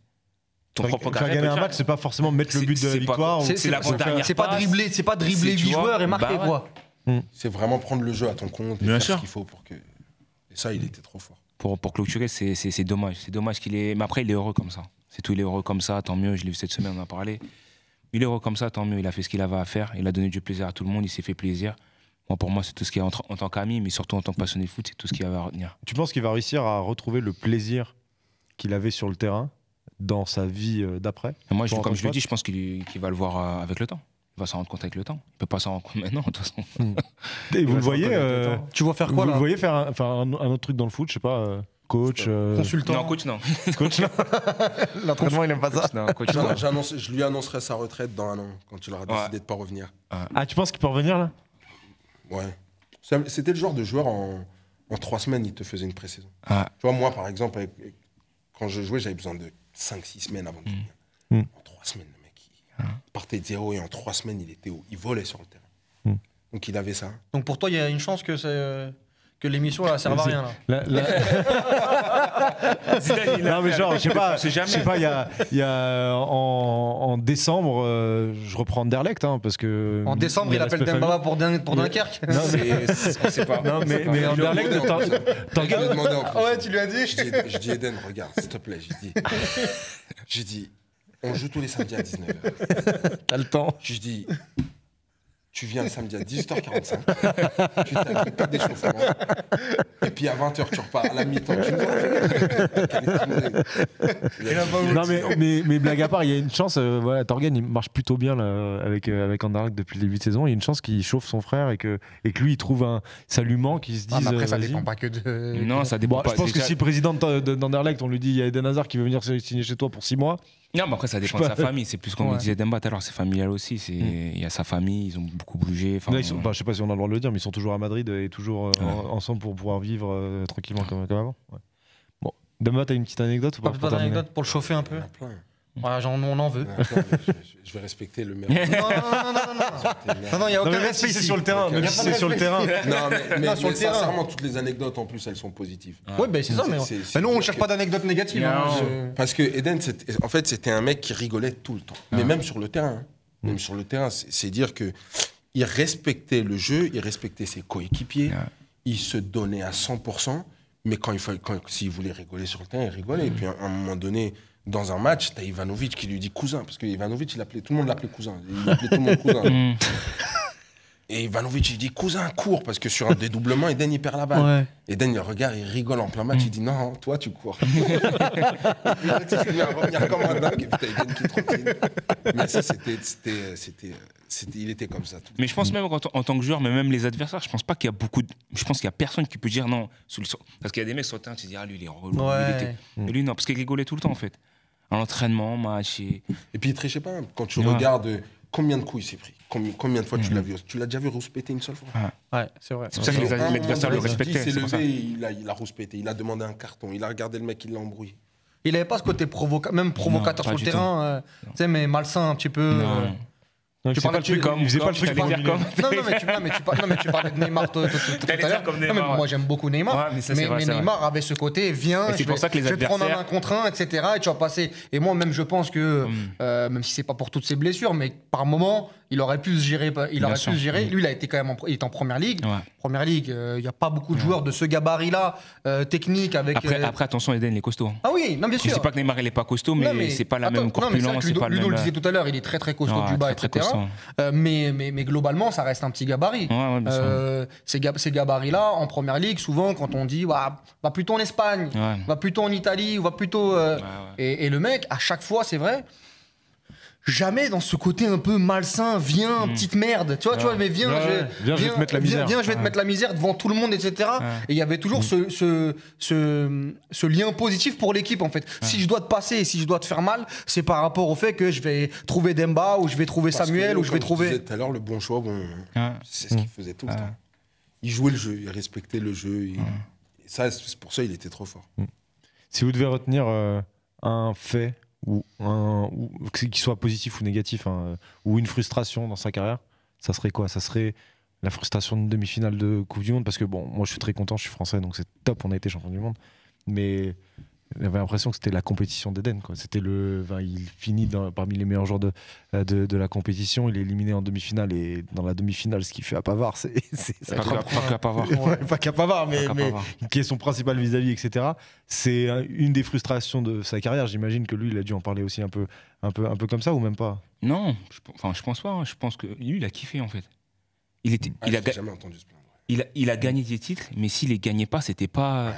Ton gagner un match, c'est pas forcément mettre le but de la victoire. C'est pas dribbler, c'est pas dribbler 8 joueurs et marquer bah quoi. Mm. C'est vraiment prendre le jeu à ton compte et faire ce qu'il faut pour que. Et ça, il était trop fort. Pour, clôturer, c'est dommage. C'est dommage qu'il est. Mais après, il est heureux comme ça. C'est tout, il est heureux comme ça, tant mieux. Je l'ai vu cette semaine, on en a parlé. Il est heureux comme ça, tant mieux. Il a fait ce qu'il avait à faire. Il a donné du plaisir à tout le monde. Il s'est fait plaisir. Moi, pour moi, c'est tout ce qu'il y en, en tant qu'ami, mais surtout en tant que passionné de foot, c'est tout ce qu'il va à retenir. Tu penses qu'il va réussir à retrouver le plaisir qu'il avait sur le terrain dans sa vie euh, d'après Moi, comme je le dis, je pense qu'il va le voir euh, avec le temps. Il va s'en rendre compte avec le temps. Il peut pas s'en rendre compte maintenant, de toute façon. Hmm. Et vous le voyez, euh, tu vois faire quoi là voyez faire un, un, autre truc dans le foot, je sais pas. Euh, coach euh, consultant non coach non coach l'entraînement il aime pas ça non, coach, non. je lui annoncerai sa retraite dans un an quand il aura décidé de pas revenir ah tu penses qu'il peut revenir là ouais c'était le genre de joueur en, trois semaines il te faisait une pré-saison ah. tu vois moi par exemple quand je jouais j'avais besoin de 5-6 semaines avant de hmm. venir hmm. en trois semaines partait de zéro et en trois semaines, il était haut. Il volait sur le terrain. Hmm. Donc il avait ça. Donc pour toi, il y a une chance que euh, l'émission ne serve à rien là. non mais genre je sais sais pas il y a, euh, en, décembre euh, je reprends Anderlecht. Hein, parce que en décembre il appelle Dembaba pour, pour Dunkerque. Non mais c'est pas. Non mais, mais, en t'en ah Ouais tu lui as dit. Je dis, je dis Eden regarde s'il te plaît j'ai dit j'ai dit on joue tous les samedis à 19h. T'as le temps. Je dis, tu viens le samedi à 18h45, tu t'as pas et puis à 20h, tu repars à la mi-temps. non, mais, mais, blague à part, il y a une chance. Euh, voilà, Torgan, il marche plutôt bien avec, euh, avec Anderlecht depuis le début de saison. Il y a une chance qu'il chauffe son frère et que, et que lui, il trouve un. Ça qui se ah, dit. après, ça euh, dépend pas que de. Non, ça dépend pas. Je pense que si président d'Anderlecht, on lui dit il y a Eden Hazard qui veut venir signer chez toi pour 6 mois non, mais après, ça dépend de sa famille. C'est plus comme disait Dembat, Alors c'est familial aussi. Hmm. Il y a sa famille, ils ont beaucoup bougé. Là, ils je sais pas si on a le droit de le dire, mais ils sont toujours à Madrid et toujours euh, ensemble pour pouvoir vivre euh, tranquillement comme, avant. Bon, Demba, t'as une petite anecdote Pas d'anecdote pour le chauffer un peu on en veut. je, vais respecter le maire. Non, non, non, non, non, respect le terrain, c'est sur le terrain. Non, mais, sur terrain. sincèrement, toutes les anecdotes, en plus, elles sont positives. Oui ben c'est ça, mais nous, on cherche pas d'anecdotes négatives. Hein, parce que Eden, en fait, c'était un mec qui rigolait tout le temps. Mais ah. même sur le terrain. Hein. Mm. Même sur le terrain, c'est dire que il respectait le jeu, il respectait ses coéquipiers, ah. il se donnait à 100%, mais quand il fallait, quand, s'il voulait rigoler sur le terrain, il rigolait. Et mm. puis, à un moment donné dans un match, t'as Ivanovic qui lui dit cousin, parce que Ivanovic, il appelait, tout le monde l'appelait cousin. Il appelait tout le monde cousin. Mm. Et Ivanovic, il dit cousin, cours, parce que sur un dédoublement, Eden, il perd la balle. Eden, il regarde, il rigole en plein match, mm. il dit non, toi, tu cours. il revenir comme un dingue, et Eden qui Mais ça, c'était. Il était comme ça. mais je pense même en, tant que joueur, mais même les adversaires, je pense pas qu'il y a beaucoup. De, je pense qu'il y a personne qui peut dire non. Sous parce qu'il y a des mecs sur le terrain, tu dis ah lui il est relou, mais lui, mm. lui non, parce qu'il rigolait tout le temps en fait à l'entraînement, match. Et... et puis il trichait pas. Quand tu regardes euh, combien de coups il s'est pris, combien, combien, de fois tu mm. l'as vu, tu l'as déjà vu rouspéter une seule fois. Ouais, c'est vrai. C'est pour ça que le respectait. Il s'est il a, il rouspété, il a demandé un carton, il a regardé le mec, il l'a embrouillé. Il n'avait pas ce côté provoca même provocateur sur le terrain, euh, mais malsain un petit peu. Euh. Non, tu parles pas le truc comme, il faisait pas le truc comme. Non, non, mais tu, non, mais tu, non, mais tu de Neymar tout, à l'heure. Moi, j'aime beaucoup Neymar. mais, Neymar avait ce côté, viens, je, pour vais, ça que les te prendre un contre un, etc. Et tu vas passer. Et moi, même, je pense que, mm. euh, même si c'est pas pour toutes ses blessures, mais par moment, il aurait pu se gérer. Il aurait pu se gérer. Mm. Lui, il a été quand même, en, il est en première ligue. Première ligue, euh, il n'y a pas beaucoup de mm. joueurs de ce gabarit-là, euh, technique, avec. Après, après, attention, Eden, il est costaud. Hein. Ah oui, non, bien sûr. Je sais pas que Neymar, il n'est pas costaud, mais c'est pas la même corpulence. Ludo le disait tout à l'heure, il est très très costaud du bas, etc. Euh, mais, mais, mais, globalement, ça reste un petit gabarit. Euh, ces, gabarits-là, en première ligue, souvent, quand on dit va plutôt en Espagne, va plutôt en Italie, va plutôt. Euh, et, et, le mec, à chaque fois, c'est vrai, jamais dans ce côté un peu malsain, viens, hmm. petite merde, tu vois, tu vois, mais viens, je, Viens, je, vais te mettre la misère. je vais te mettre la misère devant tout le monde, etc. Et il y avait toujours hmm. ce, ce, lien positif pour l'équipe, en fait. Si je dois te passer et si je dois te faire mal, c'est par rapport au fait que je vais trouver Demba ou je vais trouver Samuel ou je vais trouver. tout à l'heure, le bon choix, bon, c'est ce qu'il hmm. faisait tout le temps. Il jouait le jeu, il respectait le jeu. Il... Et ça, pour ça, il était trop fort. Si vous devez retenir euh, un fait ou un ou, qu'il soit positif ou négatif hein, euh, ou une frustration dans sa carrière ça serait quoi ça serait la frustration de demi-finale de Coupe du Monde parce que bon moi je suis très content je suis français donc c'est top on a été champion du monde mais il avait l'impression que c'était la compétition d'Eden. C'était le, il finit parmi les meilleurs joueurs euh, de, de, la compétition. Il est éliminé en demi-finale et dans la demi-finale, ce qu'il fait à Pavard, c'est pas, qu'à pas mais, qui est son principal vis-à-vis, etc. C'est euh, une des frustrations de sa carrière. J'imagine que lui, il a dû en parler aussi un peu, un peu, un peu comme ça ou même pas. Non, je, enfin, je pense pas. Hein. Je pense que lui, il a kiffé en fait. Il était, ah, il a jamais entendu Il a, il a, gagné des titres, mais s'il les gagnait pas, c'était pas,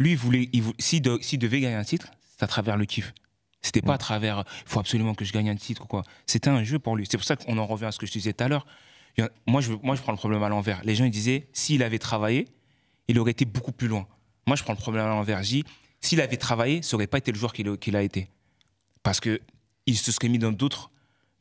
lui, voulait, s'il, devait gagner un titre, c'est à travers le kiff. C'était pas à mm. travers il faut absolument que je gagne un titre ou quoi. C'était un jeu pour lui. C'est pour ça qu'on en revient à ce que je disais tout à l'heure. Moi je, moi, je prends le problème à l'envers. Les gens disaient s'il avait travaillé, il aurait été beaucoup plus loin. Moi, je prends le problème à l'envers. Je s'il avait travaillé, ça aurait pas été le joueur qu'il a, qu'il a été. Parce que qu'il se serait mis dans d'autres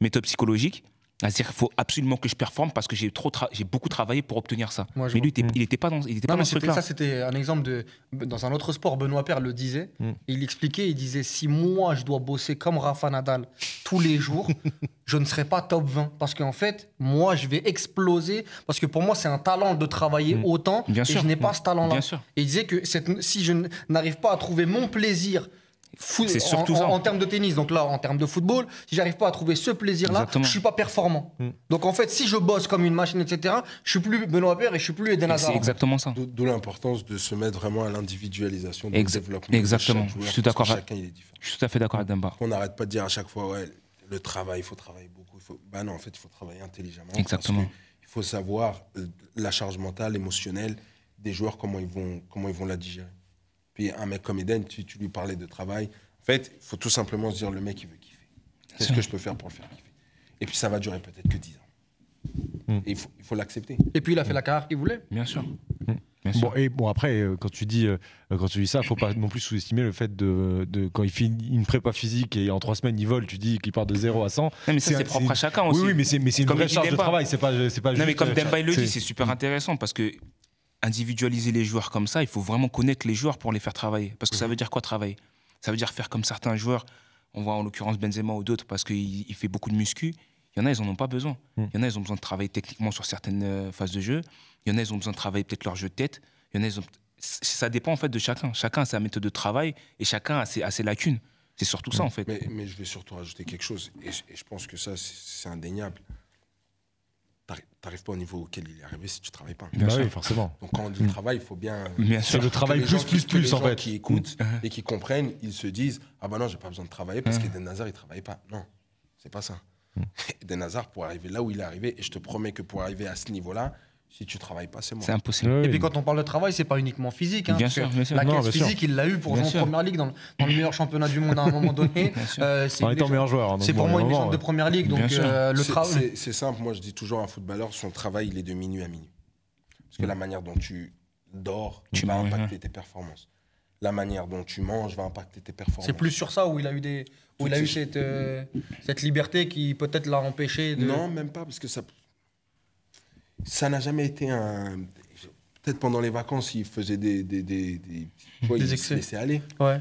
méthodes psychologiques c'est-à-dire qu'il faut absolument que je performe parce que j'ai trop j'ai beaucoup travaillé pour obtenir ça. mais lui, il n'était mm. pas dans, il était pas dans ce truc Ça, c'était un exemple de dans un autre sport. Benoît Père le disait. Mm. Il expliquait, il disait si moi je dois bosser comme Rafa Nadal tous les jours, je ne serai pas top 20 parce qu'en fait, moi, je vais exploser parce que pour moi, c'est un talent de travailler mm. autant Bien et je n'ai pas ce talent-là. Et il disait que cette, si je n'arrive pas à trouver mon plaisir c'est surtout en, En, termes de tennis, donc là, en termes de football, si j'arrive pas à trouver ce plaisir-là, je suis pas performant. Mm. Donc en fait, si je bosse comme une machine, etc., je suis plus Benoît Père et je suis plus Eden Hazard. C'est exactement ça. D'où l'importance de se mettre vraiment à l'individualisation, du développement. Exactement. je suis d'accord. Je suis tout à fait d'accord avec On n'arrête pas de dire à chaque fois, ouais, le travail, il faut travailler beaucoup. ben Bah non, en fait, il faut travailler intelligemment. Exactement. il faut savoir euh, la charge mentale, émotionnelle des joueurs, comment ils vont, comment ils vont la digérer un mec comme Eden, tu, lui parlais de travail. En fait, il faut tout simplement se dire le mec, il veut kiffer. Qu'est-ce que je peux faire pour le faire kiffer Et puis ça va durer peut-être que 10 ans. Hmm. il faut, l'accepter. Et puis il a fait hmm. la carrière qu'il voulait. Bien sûr. Hmm. Bon, et bon, après, euh, quand tu dis, euh, quand tu dis ça, faut pas non plus sous-estimer le fait de, quand il fait une prépa physique et en trois semaines il vole, tu dis qu'il part de 0 à 100. mais ça, c'est propre à chacun aussi. Oui, mais c'est une vraie charge de travail. C'est pas, non, mais comme euh, Demba le dit, c'est super intéressant parce que individualiser les joueurs comme ça, il faut vraiment connaître les joueurs pour les faire travailler. Parce que ça veut dire quoi travailler Ça veut dire faire comme certains joueurs, on voit en l'occurrence Benzema ou d'autres, parce qu'il fait beaucoup de muscu. Il y en a, ils n'en ont pas besoin. Mm. Il y en a, ils ont besoin de travailler techniquement sur certaines euh, phases de jeu. Il y en a, ils ont besoin de travailler peut-être leur jeu de tête. Il y en a, Ça dépend en fait de chacun. Chacun a sa méthode de travail et chacun a ses, lacunes. C'est surtout ça, mm. en fait. Mais, je vais surtout rajouter quelque chose, et je pense que ça, c'est indéniable t'arrives pas au niveau auquel il est arrivé si tu travailles pas. Bien bah sûr, forcément. Donc quand on dit mm. travail, il faut bien. Bien sûr, le travail plus, plus, plus, en gens fait. qui écoutent mm. et qui comprennent, ils se disent Ah ben non, j'ai pas besoin de travailler parce que qu'Eden mm. Hazard, il travaille pas. Non, c'est pas ça. Eden Hazard, pour arriver là où il est arrivé, et je te promets que pour arriver à ce niveau-là, si tu travailles pas, c'est moi. C'est impossible. et puis quand on parle de travail, c'est pas uniquement physique. Hein, bien, sûr, bien, sûr, La non, physique, il l'a eu pour jouer en première ligue dans le, meilleur championnat du monde à un moment donné. Euh, c'est en meilleur joueur. Hein, c'est pour moi une légende de euh, première ligue. Donc euh, le travail. C'est simple. Moi, je dis toujours à un footballeur, son travail, il est de minuit à minuit. Parce que mm. la manière dont tu dors, tu vas impacter tes performances. La manière dont tu manges va impacter tes performances. C'est plus sur ça où il a eu des, où il a eu cette, cette liberté qui peut-être l'a empêché de. Non, même pas, parce que ça, ça n'a jamais été un. Peut-être pendant les vacances, il faisait des. Des, des, il se laissait aller. Ouais.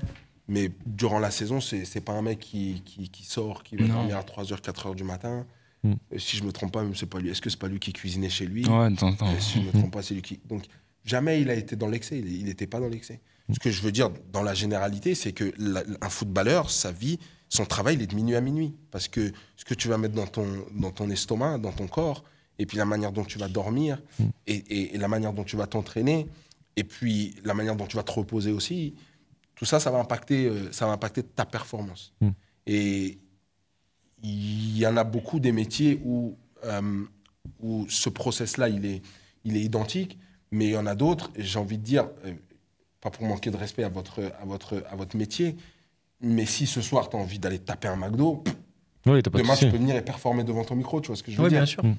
Mais durant la saison, c'est pas un mec qui, qui, sort, qui va dormir à 3h, 4h du matin. Hmm. Euh, si je me trompe pas, c'est pas lui. Est-ce que c'est pas lui qui cuisinait chez lui Ouais, de temps en temps. Euh, si je me trompe pas, c'est lui qui. Donc, jamais il a été dans l'excès. Il n'était pas dans l'excès. Hmm. Ce que je veux dire, dans la généralité, c'est que un footballeur, sa vie, son travail, il est de minuit à minuit. Parce que ce que tu vas mettre dans ton, dans ton estomac, dans ton corps, et puis la manière dont tu vas dormir, mm. et, la manière dont tu vas t'entraîner, et puis la manière dont tu vas te reposer aussi, tout ça, ça va impacter, euh, ça va impacter ta performance. Mm. Et il y en a beaucoup des métiers où, euh, où ce process-là, il est, il est identique, mais il y en a d'autres, j'ai envie de dire, euh, pas pour manquer de respect à votre, à votre, à votre métier, mais si ce soir, tu as envie d'aller taper un McDo, demain, tu peux venir et performer devant ton micro, tu vois ce que je veux oui, bien sûr. Mm.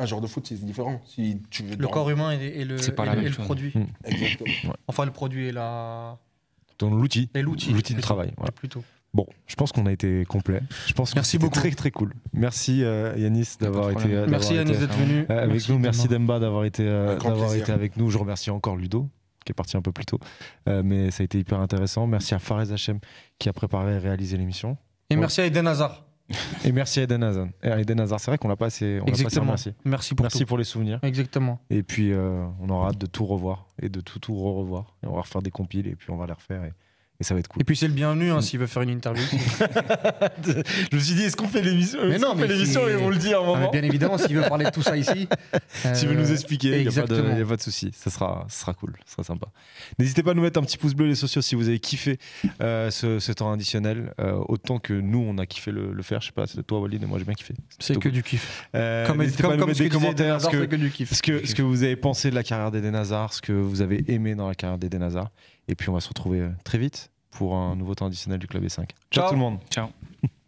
Un genre de foot, c'est différent. Si tu le corps humain et, le, le, produit. Enfin, le produit et la. l'outil. l'outil. L'outil de travail. Voilà. Plutôt. Bon, je pense qu'on a été complet. Je pense merci beaucoup. Très très cool. Merci euh, Yanis d'avoir été. merci Yanis d'être venu. Euh, avec merci nous, merci Demba d'avoir été euh, d'avoir été avec nous. Je remercie encore Ludo qui est parti un peu plus tôt, mais ça a été hyper intéressant. Merci à Fares Hachem qui a préparé et réalisé l'émission. Et merci à Eden Hazard. Et merci à Eden Hazard. Eh, Hazard, c'est vrai qu'on l'a pas assez. On Exactement. merci. merci pour les souvenirs. Exactement. Et puis, euh, on aura hâte de tout revoir et de tout, tout revoir Et on va refaire des compiles et puis on va les refaire et ça va être cool. Et puis c'est le bienvenu hein, mm. s'il veut faire une interview. je me suis dit, est-ce qu'on fait l'émission Mais non, on fait l'émission et on le dit à moment. bien évidemment, s'il veut parler de tout ça ici. S'il veut nous euh, expliquer, il n'y a, pas de souci. Ça sera, ça sera cool, ça sera sympa. N'hésitez pas à nous mettre un petit pouce bleu, les sociaux, si vous avez kiffé euh, ce, temps additionnel. Euh, autant que nous, on a kiffé le, faire. Je sais pas, c'est toi, Walid, et moi, j'ai bien kiffé. C'est que du kiff. comme des commentaires ce que, du kiff. Ce, que, ce que vous avez pensé de la carrière d'Eden Nazars, ce que vous avez aimé dans la carrière des Nazars. Et puis, on va se retrouver très vite pour un nouveau temps additionnel du Club E5. Ciao, Ciao tout le monde. Ciao.